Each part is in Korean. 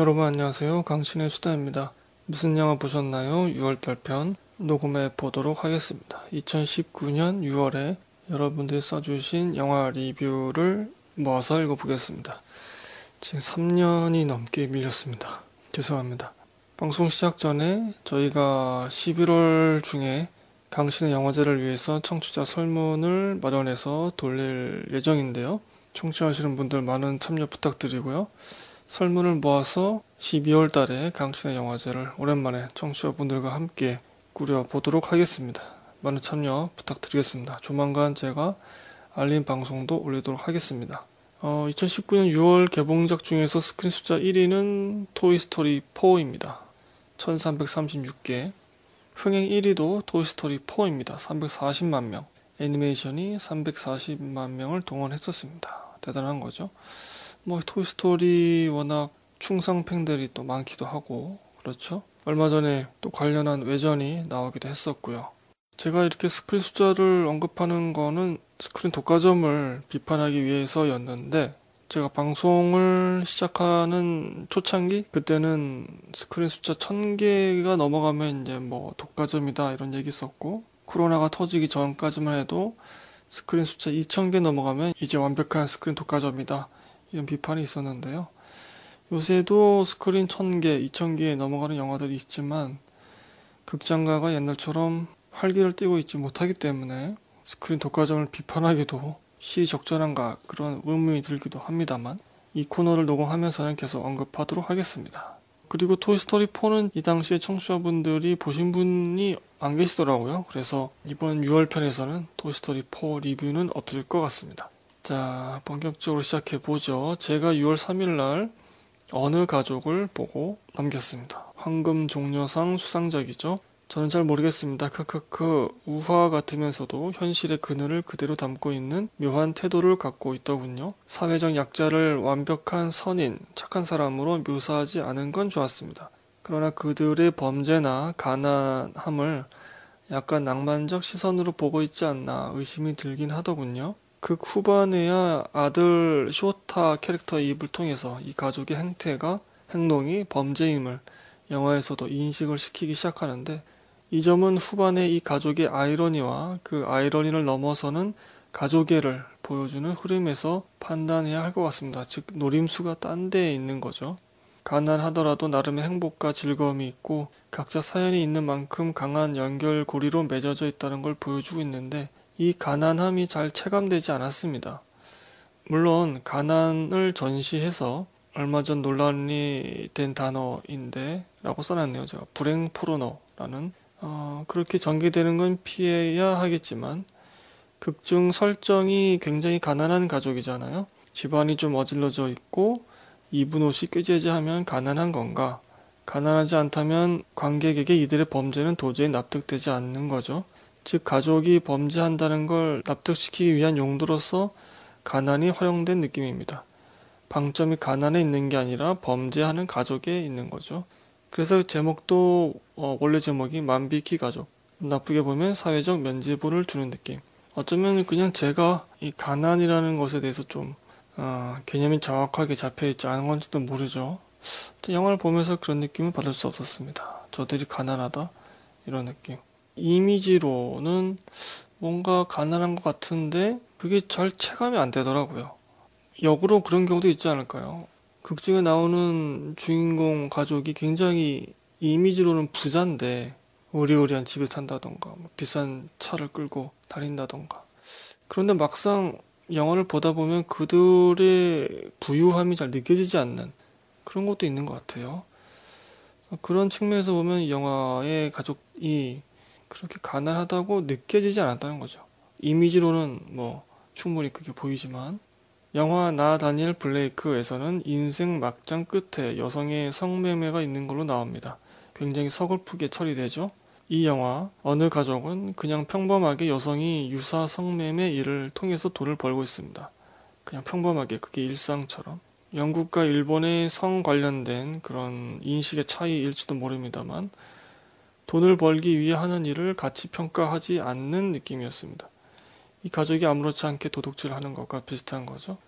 여러분 안녕하세요. 강신의 수다입니다. 무슨 영화 보셨나요? 6월달 편 녹음해 보도록 하겠습니다. 2019년 6월에 여러분들이 써주신 영화 리뷰를 모아서 읽어보겠습니다. 지금 3년이 넘게 밀렸습니다. 죄송합니다. 방송 시작 전에 저희가 11월 중에 강신의 영화제를 위해서 청취자 설문을 마련해서 돌릴 예정인데요. 청취하시는 분들 많은 참여 부탁드리고요. 설문을 모아서 12월 달에 강춘의 영화제를 오랜만에 청취자분들과 함께 꾸려보도록 하겠습니다. 많은 참여 부탁드리겠습니다. 조만간 제가 알림 방송도 올리도록 하겠습니다. 어, 2019년 6월 개봉작 중에서 스크린 숫자 1위는 토이스토리 4입니다. 1336개. 흥행 1위도 토이스토리 4입니다. 340만 명. 애니메이션이 340만 명을 동원했었습니다. 대단한 거죠. 뭐 토이스토리 워낙 충성 팬들이 또 많기도 하고 그렇죠. 얼마 전에 또 관련한 외전이 나오기도 했었고요. 제가 이렇게 스크린 숫자를 언급하는 거는 스크린 독과점을 비판하기 위해서였는데 제가 방송을 시작하는 초창기 그때는 스크린 숫자 1000개가 넘어가면 이제 뭐 독과점이다 이런 얘기 썼고 코로나가 터지기 전까지만 해도 스크린 숫자 2000개 넘어가면 이제 완벽한 스크린 독과점이다 이런 비판이 있었는데요. 요새도 스크린 1000개, 2000개에 넘어가는 영화들이 있지만 극장가가 옛날처럼 활기를 띄고 있지 못하기 때문에 스크린 독과점을 비판하기도 시적절한가 그런 의문이 들기도 합니다만 이 코너를 녹음하면서는 계속 언급하도록 하겠습니다. 그리고 토이스토리 4는 이 당시에 청취자분들이 보신 분이 안 계시더라고요. 그래서 이번 6월 편에서는 토이스토리 4 리뷰는 없을 것 같습니다. 자, 본격적으로 시작해 보죠. 제가 6월 3일 날 어느 가족을 보고 남겼습니다. 황금 종려상 수상작이죠. 저는 잘 모르겠습니다. 크크크 우화 같으면서도 현실의 그늘을 그대로 담고 있는 묘한 태도를 갖고 있더군요. 사회적 약자를 완벽한 선인, 착한 사람으로 묘사하지 않은 건 좋았습니다. 그러나 그들의 범죄나 가난함을 약간 낭만적 시선으로 보고 있지 않나 의심이 들긴 하더군요. 극 그 후반에야 아들 쇼타 캐릭터의 입을 통해서 이 가족의 행태가 행동이 범죄임을 영화에서도 인식을 시키기 시작하는데 이 점은 후반에 이 가족의 아이러니와 그 아이러니를 넘어서는 가족애를 보여주는 흐름에서 판단해야 할 것 같습니다. 즉 노림수가 딴 데에 있는 거죠. 가난하더라도 나름의 행복과 즐거움이 있고 각자 사연이 있는 만큼 강한 연결고리로 맺어져 있다는 걸 보여주고 있는데 이 가난함이 잘 체감되지 않았습니다. 물론 가난을 전시해서 얼마 전 논란이 된 단어인데 라고 써놨네요. 제가 불행 포르노라는 어, 그렇게 전개되는 건 피해야 하겠지만 극중 설정이 굉장히 가난한 가족이잖아요. 집안이 좀 어질러져 있고 입은 옷이 꾀죄죄하면 가난한 건가? 가난하지 않다면 관객에게 이들의 범죄는 도저히 납득되지 않는 거죠. 즉 가족이 범죄한다는 걸 납득시키기 위한 용도로서 가난이 허용된 느낌입니다. 방점이 가난에 있는 게 아니라 범죄하는 가족에 있는 거죠. 그래서 제목도 어, 원래 제목이 만비키 가족. 나쁘게 보면 사회적 면제부를 주는 느낌. 어쩌면 그냥 제가 이 가난이라는 것에 대해서 좀 어, 개념이 정확하게 잡혀있지 않은 건지도 모르죠. 영화를 보면서 그런 느낌을 받을 수 없었습니다. 저들이 가난하다 이런 느낌. 이미지로는 뭔가 가난한 것 같은데 그게 잘 체감이 안 되더라고요. 역으로 그런 경우도 있지 않을까요? 극 중에 나오는 주인공 가족이 굉장히 이미지로는 부자인데 오리오리한 집에 산다던가 뭐 비싼 차를 끌고 다닌다던가 그런데 막상 영화를 보다 보면 그들의 부유함이 잘 느껴지지 않는 그런 것도 있는 것 같아요. 그런 측면에서 보면 영화의 가족이 그렇게 가난하다고 느껴지지 않았다는 거죠. 이미지로는 뭐 충분히 그게 보이지만 영화 나 다니엘 블레이크에서는 인생 막장 끝에 여성의 성매매가 있는 걸로 나옵니다. 굉장히 서글프게 처리되죠. 이 영화 어느 가족은 그냥 평범하게 여성이 유사 성매매 일을 통해서 돈을 벌고 있습니다. 그냥 평범하게 그게 일상처럼 영국과 일본의 성 관련된 그런 인식의 차이일지도 모릅니다만 돈을 벌기 위해 하는 일을 가치 평가하지 않는 느낌이었습니다. 이 가족이 아무렇지 않게 도둑질 하는 것과 비슷한 거죠.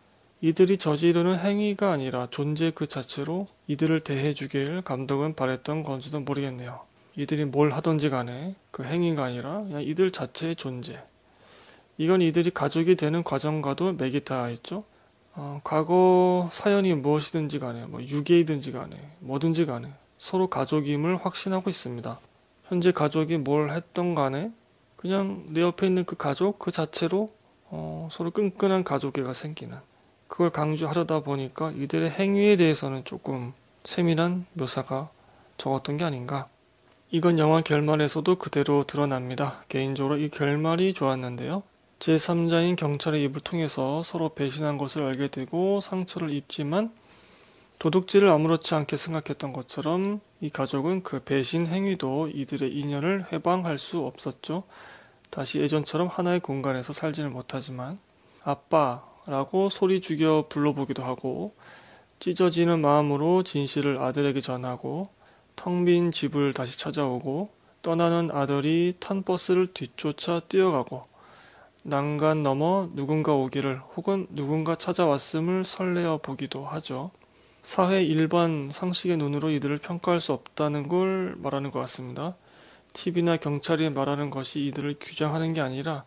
이들이 저지르는 행위가 아니라 존재 그 자체로 이들을 대해주길 감독은 바랬던 건지도 모르겠네요. 이들이 뭘하던지 간에 그 행위가 아니라 그냥 이들 자체의 존재. 이건 이들이 가족이 되는 과정과도 매기타 있죠. 어, 과거 사연이 무엇이든지 간에 뭐 유괴이든지 간에 뭐든지 간에 서로 가족임을 확신하고 있습니다. 현재 가족이 뭘 했던 간에 그냥 내 옆에 있는 그 가족 그 자체로 어, 서로 끈끈한 가족애가 생기는 그걸 강조하려다 보니까 이들의 행위에 대해서는 조금 세밀한 묘사가 적었던 게 아닌가. 이건 영화 결말에서도 그대로 드러납니다. 개인적으로 이 결말이 좋았는데요. 제3자인 경찰의 입을 통해서 서로 배신한 것을 알게 되고 상처를 입지만 도둑질을 아무렇지 않게 생각했던 것처럼 이 가족은 그 배신 행위도 이들의 인연을 해방할 수 없었죠. 다시 예전처럼 하나의 공간에서 살지는 못하지만 아빠라고 소리 죽여 불러보기도 하고 찢어지는 마음으로 진실을 아들에게 전하고 텅 빈 집을 다시 찾아오고 떠나는 아들이 탄 버스를 뒤쫓아 뛰어가고 난간 넘어 누군가 오기를 혹은 누군가 찾아왔음을 설레어 보기도 하죠. 사회 일반 상식의 눈으로 이들을 평가할 수 없다는 걸 말하는 것 같습니다. TV나 경찰이 말하는 것이 이들을 규정하는 게 아니라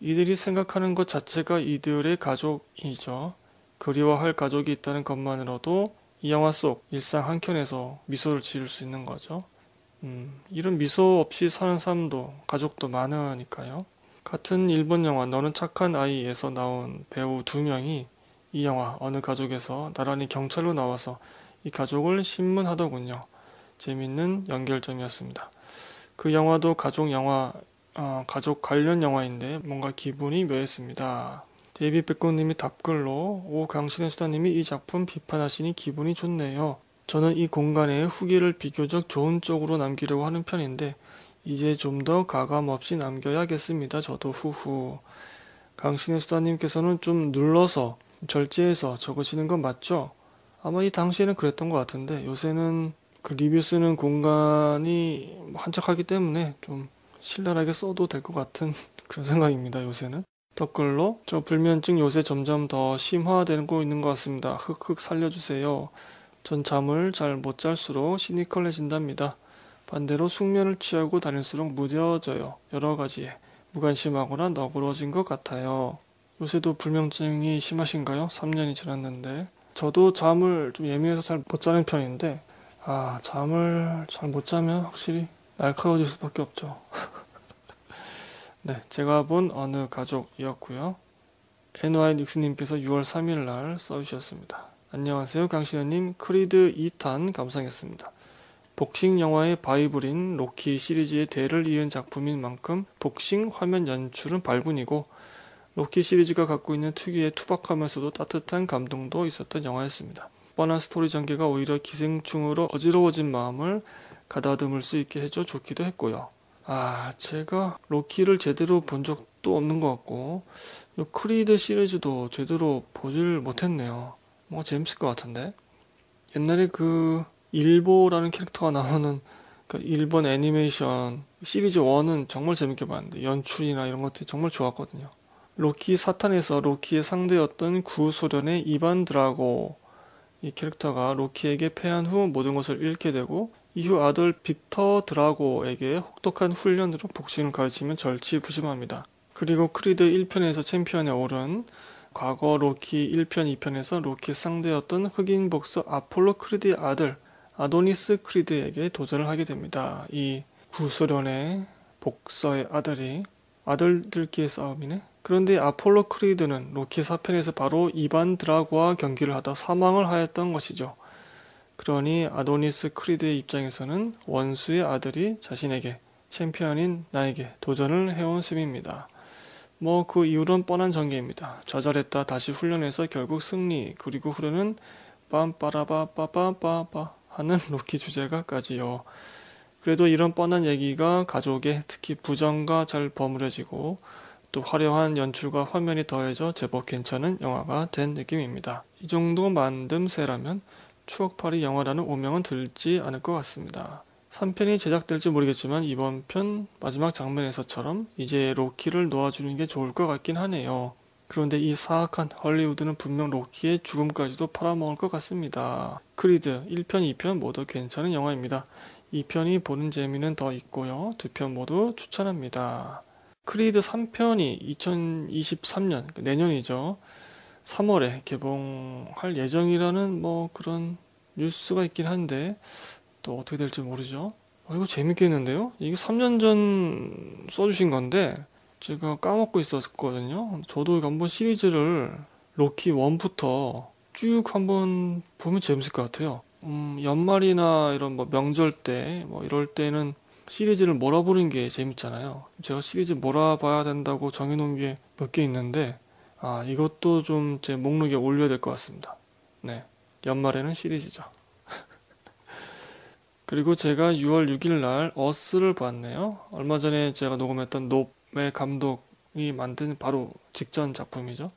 이들이 생각하는 것 자체가 이들의 가족이죠. 그리워할 가족이 있다는 것만으로도 이 영화 속 일상 한켠에서 미소를 지을 수 있는 거죠. 음, 이런 미소 없이 사는 사람도 가족도 많으니까요. 같은 일본 영화 너는 착한 아이에서 나온 배우 두 명이 이 영화 어느 가족에서 나란히 경찰로 나와서 이 가족을 신문하더군요. 재밌는 연결점이었습니다. 그 영화도 가족 영화 어, 가족 관련 영화인데 뭔가 기분이 묘했습니다. 데이비 백고님이 답글로 오 강신의 수다님이 이 작품 비판하시니 기분이 좋네요. 저는 이공간의 후기를 비교적 좋은 쪽으로 남기려고 하는 편인데 이제 좀 더 가감없이 남겨야겠습니다. 저도 후후. 강신의 수다님께서는 좀 눌러서 절제해서 적으시는 건 맞죠? 아마 이 당시에는 그랬던 것 같은데 요새는 그 리뷰 쓰는 공간이 한적하기 때문에 좀 신랄하게 써도 될 것 같은 그런 생각입니다 요새는 댓글로 저 불면증 요새 점점 더 심화되고 있는 것 같습니다 흑흑 살려주세요 전 잠을 잘 못 잘수록 시니컬해진답니다 반대로 숙면을 취하고 다닐수록 무뎌져요 여러 가지에 무관심하거나 너그러진 것 같아요 요새도 불면증이 심하신가요? 3년이 지났는데. 저도 잠을 좀 예민해서 잘 못 자는 편인데, 아, 잠을 잘 못 자면 확실히 날카로워질 수밖에 없죠. 네, 제가 본 어느 가족이었고요. NY 닉스님께서 6월 3일 날 써주셨습니다. 안녕하세요, 강신현님. 크리드 2탄 감상했습니다. 복싱 영화의 바이블인 로키 시리즈의 대를 이은 작품인 만큼 복싱 화면 연출은 발군이고 로키 시리즈가 갖고 있는 특유의 투박하면서도 따뜻한 감동도 있었던 영화였습니다. 뻔한 스토리 전개가 오히려 기생충으로 어지러워진 마음을 가다듬을 수 있게 해줘 좋기도 했고요. 아, 제가 로키를 제대로 본 적도 없는 것 같고, 요 크리드 시리즈도 제대로 보질 못했네요. 뭔 재밌을 것 같은데? 옛날에 그, 일보라는 캐릭터가 나오는 그 일본 애니메이션 시리즈 1은 정말 재밌게 봤는데, 연출이나 이런 것들이 정말 좋았거든요. 로키 사탄에서 로키의 상대였던 구소련의 이반 드라고 이 캐릭터가 로키에게 패한 후 모든 것을 잃게 되고 이후 아들 빅터 드라고에게 혹독한 훈련으로 복싱을 가르치면 절치부심합니다. 그리고 크리드 1편에서 챔피언에 오른 과거 로키 1편, 2편에서 로키 의 상대였던 흑인 복서 아폴로 크리드의 아들 아도니스 크리드에게 도전을 하게 됩니다. 이 구소련의 복서의 아들이 아들들끼의 싸움이네? 그런데 아폴로 크리드는 로키 4편에서 바로 이반 드라고와 경기를 하다 사망을 하였던 것이죠. 그러니 아도니스 크리드의 입장에서는 원수의 아들이 자신에게 챔피언인 나에게 도전을 해온 셈입니다. 뭐 그 이후론 뻔한 전개입니다. 좌절했다 다시 훈련해서 결국 승리 그리고 흐르는 빰빠라바빠빠빠빠 하는 로키 주제가까지요. 그래도 이런 뻔한 얘기가 가족의 특히 부정과 잘 버무려지고 또 화려한 연출과 화면이 더해져 제법 괜찮은 영화가 된 느낌입니다. 이 정도 만듦새라면 추억팔이 영화라는 오명은 들지 않을 것 같습니다. 3편이 제작될지 모르겠지만 이번 편 마지막 장면에서처럼 이제 로키를 놓아주는 게 좋을 것 같긴 하네요. 그런데 이 사악한 헐리우드는 분명 로키의 죽음까지도 팔아먹을 것 같습니다. 크리드 1편, 2편 모두 괜찮은 영화입니다. 2편이 보는 재미는 더 있고요. 2편 모두 추천합니다. 크리드 3편이 2023년 그러니까 내년이죠. 3월에 개봉할 예정이라는 뭐 그런 뉴스가 있긴 한데 또 어떻게 될지 모르죠. 어, 이거 재밌겠는데요? 이게 3년 전 써주신 건데 제가 까먹고 있었거든요. 저도 이거 한번 시리즈를 로키 1부터 쭉 한번 보면 재밌을 것 같아요. 음, 연말이나 이런 뭐 명절 때 뭐 이럴 때는 시리즈를 몰아보는 게 재밌잖아요. 제가 시리즈 몰아봐야 된다고 정해놓은 게 몇 개 있는데, 아, 이것도 좀 제 목록에 올려야 될 것 같습니다. 네. 연말에는 시리즈죠. 그리고 제가 6월 6일 날 어스를 봤네요. 얼마 전에 제가 녹음했던 노의 감독이 만든 바로 직전 작품이죠.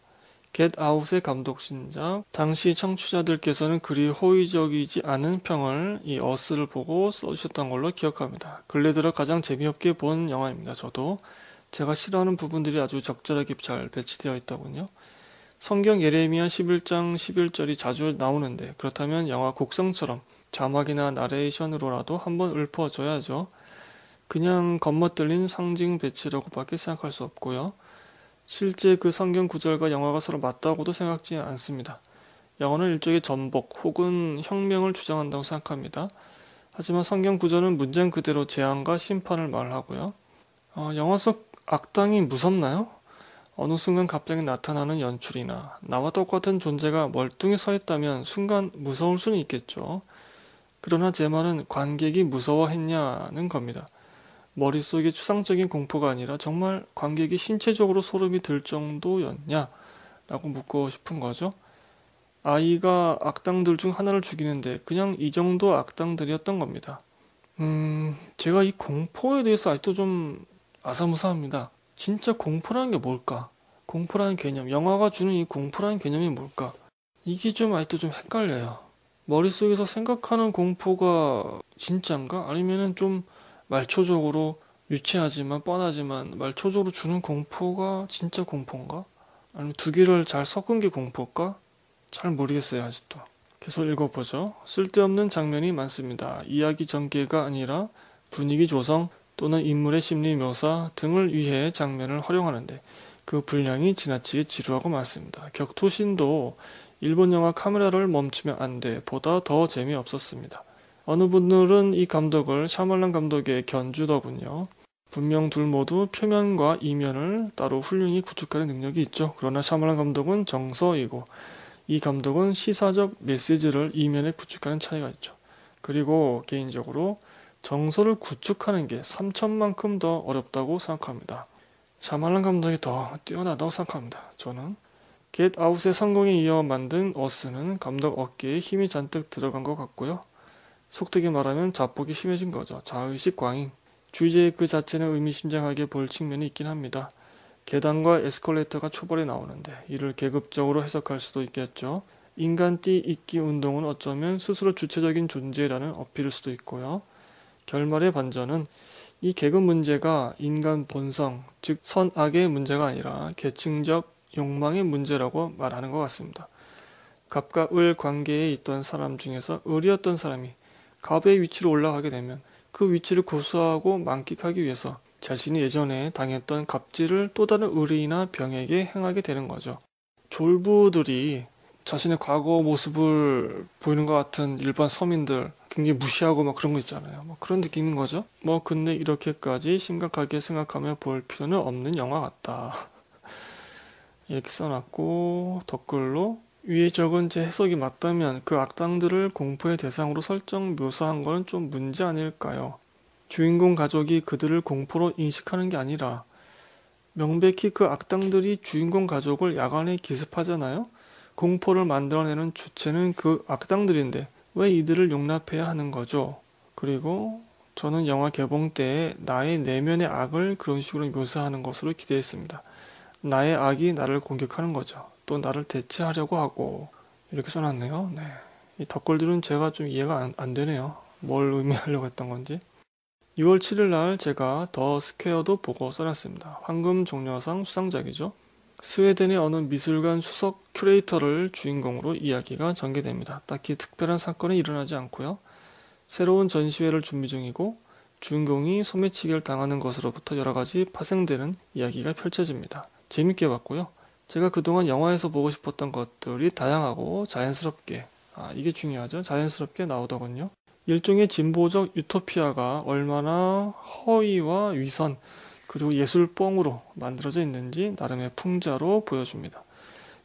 겟아웃의 감독 신작 당시 청취자들께서는 그리 호의적이지 않은 평을 이 어스를 보고 써주셨던 걸로 기억합니다. 근래 들어 가장 재미없게 본 영화입니다. 저도 제가 싫어하는 부분들이 아주 적절하게 잘 배치되어 있다군요. 성경 예레미야 11장 11절이 자주 나오는데 그렇다면 영화 곡성처럼 자막이나 나레이션으로라도 한번 읊어줘야죠. 그냥 겉멋들린 상징 배치라고밖에 생각할 수 없고요. 실제 그 성경 구절과 영화가 서로 맞다고도 생각지 않습니다. 영어는 일종의 전복 혹은 혁명을 주장한다고 생각합니다. 하지만 성경 구절은 문장 그대로 재앙과 심판을 말하고요. 어, 영화 속 악당이 무섭나요? 어느 순간 갑자기 나타나는 연출이나 나와 똑같은 존재가 멀뚱히 서 있다면 순간 무서울 수는 있겠죠. 그러나 제 말은 관객이 무서워했냐는 겁니다. 머릿속에 추상적인 공포가 아니라 정말 관객이 신체적으로 소름이 들 정도였냐? 라고 묻고 싶은 거죠. 아이가 악당들 중 하나를 죽이는데 그냥 이 정도 악당들이었던 겁니다. 음, 제가 이 공포에 대해서 아직도 좀 아사무사합니다. 진짜 공포라는 게 뭘까? 공포라는 개념, 영화가 주는 이 공포라는 개념이 뭘까? 이게 좀 아직도 좀 헷갈려요. 머릿속에서 생각하는 공포가 진짠가? 아니면은 좀 말초적으로 유치하지만 뻔하지만 말초적으로 주는 공포가 진짜 공포인가? 아니면 두 개를 잘 섞은 게 공포일까? 잘 모르겠어요 아직도. 계속 읽어보죠. 쓸데없는 장면이 많습니다. 이야기 전개가 아니라 분위기 조성 또는 인물의 심리 묘사 등을 위해 장면을 활용하는데 그 분량이 지나치게 지루하고 많습니다. 격투신도 일본 영화 카메라를 멈추면 안 돼 보다 더 재미없었습니다. 어느 분들은 이 감독을 샤말란 감독의 견주더군요. 분명 둘 모두 표면과 이면을 따로 훌륭히 구축하는 능력이 있죠. 그러나 샤말란 감독은 정서이고 이 감독은 시사적 메시지를 이면에 구축하는 차이가 있죠. 그리고 개인적으로 정서를 구축하는 게 3천만큼 더 어렵다고 생각합니다. 샤말란 감독이 더 뛰어나다고 생각합니다. 저는 겟아웃의 성공에 이어 만든 어스는 감독 어깨에 힘이 잔뜩 들어간 것 같고요. 속되게 말하면 자폭이 심해진 거죠. 자의식 광인 주제 의그 자체는 의미심장하게 볼 측면이 있긴 합니다. 계단과 에스컬레이터가 초벌에 나오는데 이를 계급적으로 해석할 수도 있겠죠. 인간 띠 잇기 운동은 어쩌면 스스로 주체적인 존재라는 어필일 수도 있고요. 결말의 반전은 이 계급 문제가 인간 본성, 즉 선악의 문제가 아니라 계층적 욕망의 문제라고 말하는 것 같습니다. 갑과 을 관계에 있던 사람 중에서 을이었던 사람이 갑의 위치로 올라가게 되면 그 위치를 고수하고 만끽하기 위해서 자신이 예전에 당했던 갑질을 또 다른 의리나 병에게 행하게 되는 거죠. 졸부들이 자신의 과거 모습을 보이는 것 같은 일반 서민들 굉장히 무시하고 막 그런 거 있잖아요. 뭐 그런 느낌인 거죠. 뭐 근데 이렇게까지 심각하게 생각하며 볼 필요는 없는 영화 같다. 이렇게 써놨고 댓글로 위에 적은 제 해석이 맞다면 그 악당들을 공포의 대상으로 설정 묘사한 것은 좀 문제 아닐까요? 주인공 가족이 그들을 공포로 인식하는 게 아니라 명백히 그 악당들이 주인공 가족을 야간에 기습하잖아요? 공포를 만들어내는 주체는 그 악당들인데 왜 이들을 용납해야 하는 거죠? 그리고 저는 영화 개봉 때 나의 내면의 악을 그런 식으로 묘사하는 것으로 기대했습니다. 나의 악이 나를 공격하는 거죠. 또 나를 대체하려고 하고 이렇게 써놨네요. 네. 이 덧글들은 제가 좀 이해가 안, 안 되네요. 뭘 의미하려고 했던 건지. 6월 7일 날 제가 더 스퀘어도 보고 써놨습니다. 황금 종려상 수상작이죠. 스웨덴의 어느 미술관 수석 큐레이터를 주인공으로 이야기가 전개됩니다. 딱히 특별한 사건이 일어나지 않고요. 새로운 전시회를 준비 중이고 주인공이 소매치기를 당하는 것으로부터 여러 가지 파생되는 이야기가 펼쳐집니다. 재밌게 봤고요. 제가 그동안 영화에서 보고 싶었던 것들이 다양하고 자연스럽게, 아, 이게 중요하죠. 자연스럽게 나오더군요. 일종의 진보적 유토피아가 얼마나 허위와 위선, 그리고 예술뽕으로 만들어져 있는지 나름의 풍자로 보여줍니다.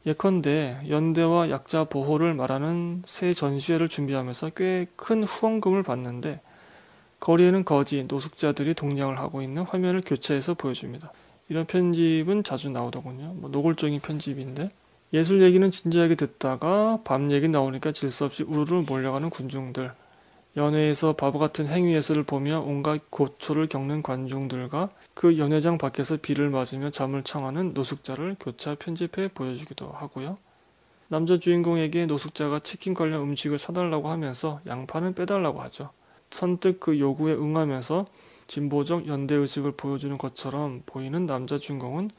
예컨대 연대와 약자 보호를 말하는 새 전시회를 준비하면서 꽤 큰 후원금을 받는데 거리에는 거지, 노숙자들이 동냥을 하고 있는 화면을 교차해서 보여줍니다. 이런 편집은 자주 나오더군요. 뭐 노골적인 편집인데 예술 얘기는 진지하게 듣다가 밤 얘기 나오니까 질서 없이 우르르 몰려가는 군중들. 연회에서 바보 같은 행위 예술을 보며 온갖 고초를 겪는 관중들과 그 연회장 밖에서 비를 맞으며 잠을 청하는 노숙자를 교차 편집해 보여주기도 하고요. 남자 주인공에게 노숙자가 치킨 관련 음식을 사달라고 하면서 양파는 빼달라고 하죠. 선뜻 그 요구에 응하면서 진보적 연대의식을 보여주는 것처럼 보이는 남자 주인공은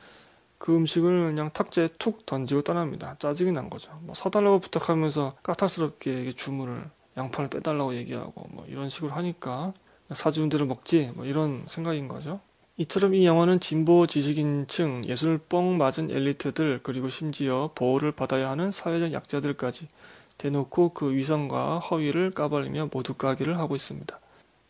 그 음식을 그냥 탁자에 툭 던지고 떠납니다. 짜증이 난 거죠. 뭐 사달라고 부탁하면서 까탈스럽게 주문을 양파를 빼달라고 얘기하고 뭐 이런 식으로 하니까 사주는 대로 먹지 뭐 이런 생각인 거죠. 이처럼 이 영화는 진보 지식인층, 예술 뻥 맞은 엘리트들 그리고 심지어 보호를 받아야 하는 사회적 약자들까지 대놓고 그 위선과 허위를 까발리며 모두 까기를 하고 있습니다.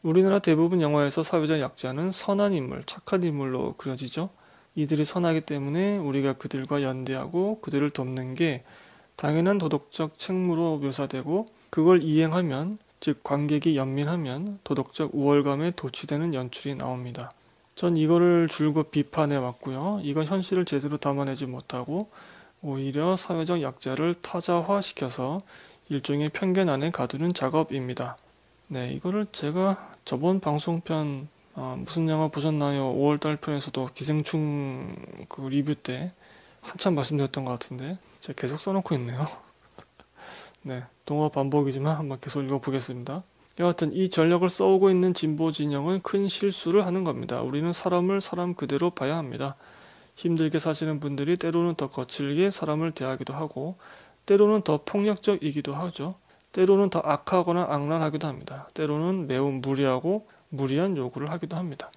우리나라 대부분 영화에서 사회적 약자는 선한 인물, 착한 인물로 그려지죠. 이들이 선하기 때문에 우리가 그들과 연대하고 그들을 돕는 게 당연한 도덕적 책무로 묘사되고 그걸 이행하면 즉 관객이 연민하면 도덕적 우월감에 도취되는 연출이 나옵니다. 전 이거를 줄곧 비판해 왔고요. 이건 현실을 제대로 담아내지 못하고 오히려 사회적 약자를 타자화시켜서 일종의 편견 안에 가두는 작업입니다. 네, 이거를 제가 저번 방송편 아, 무슨 영화 보셨나요? 5월달 편에서도 기생충 그 리뷰 때 한참 말씀드렸던 것 같은데 제가 계속 써놓고 있네요. 네, 동화 반복이지만 한번 계속 읽어보겠습니다. 여하튼 이 전력을 써오고 있는 진보 진영은 큰 실수를 하는 겁니다. 우리는 사람을 사람 그대로 봐야 합니다. 힘들게 사시는 분들이 때로는 더 거칠게 사람을 대하기도 하고 때로는 더 폭력적이기도 하죠. 때로는 더 악하거나 악랄하기도 합니다. 때로는 매우 무리하고 무리한 요구를 하기도 합니다.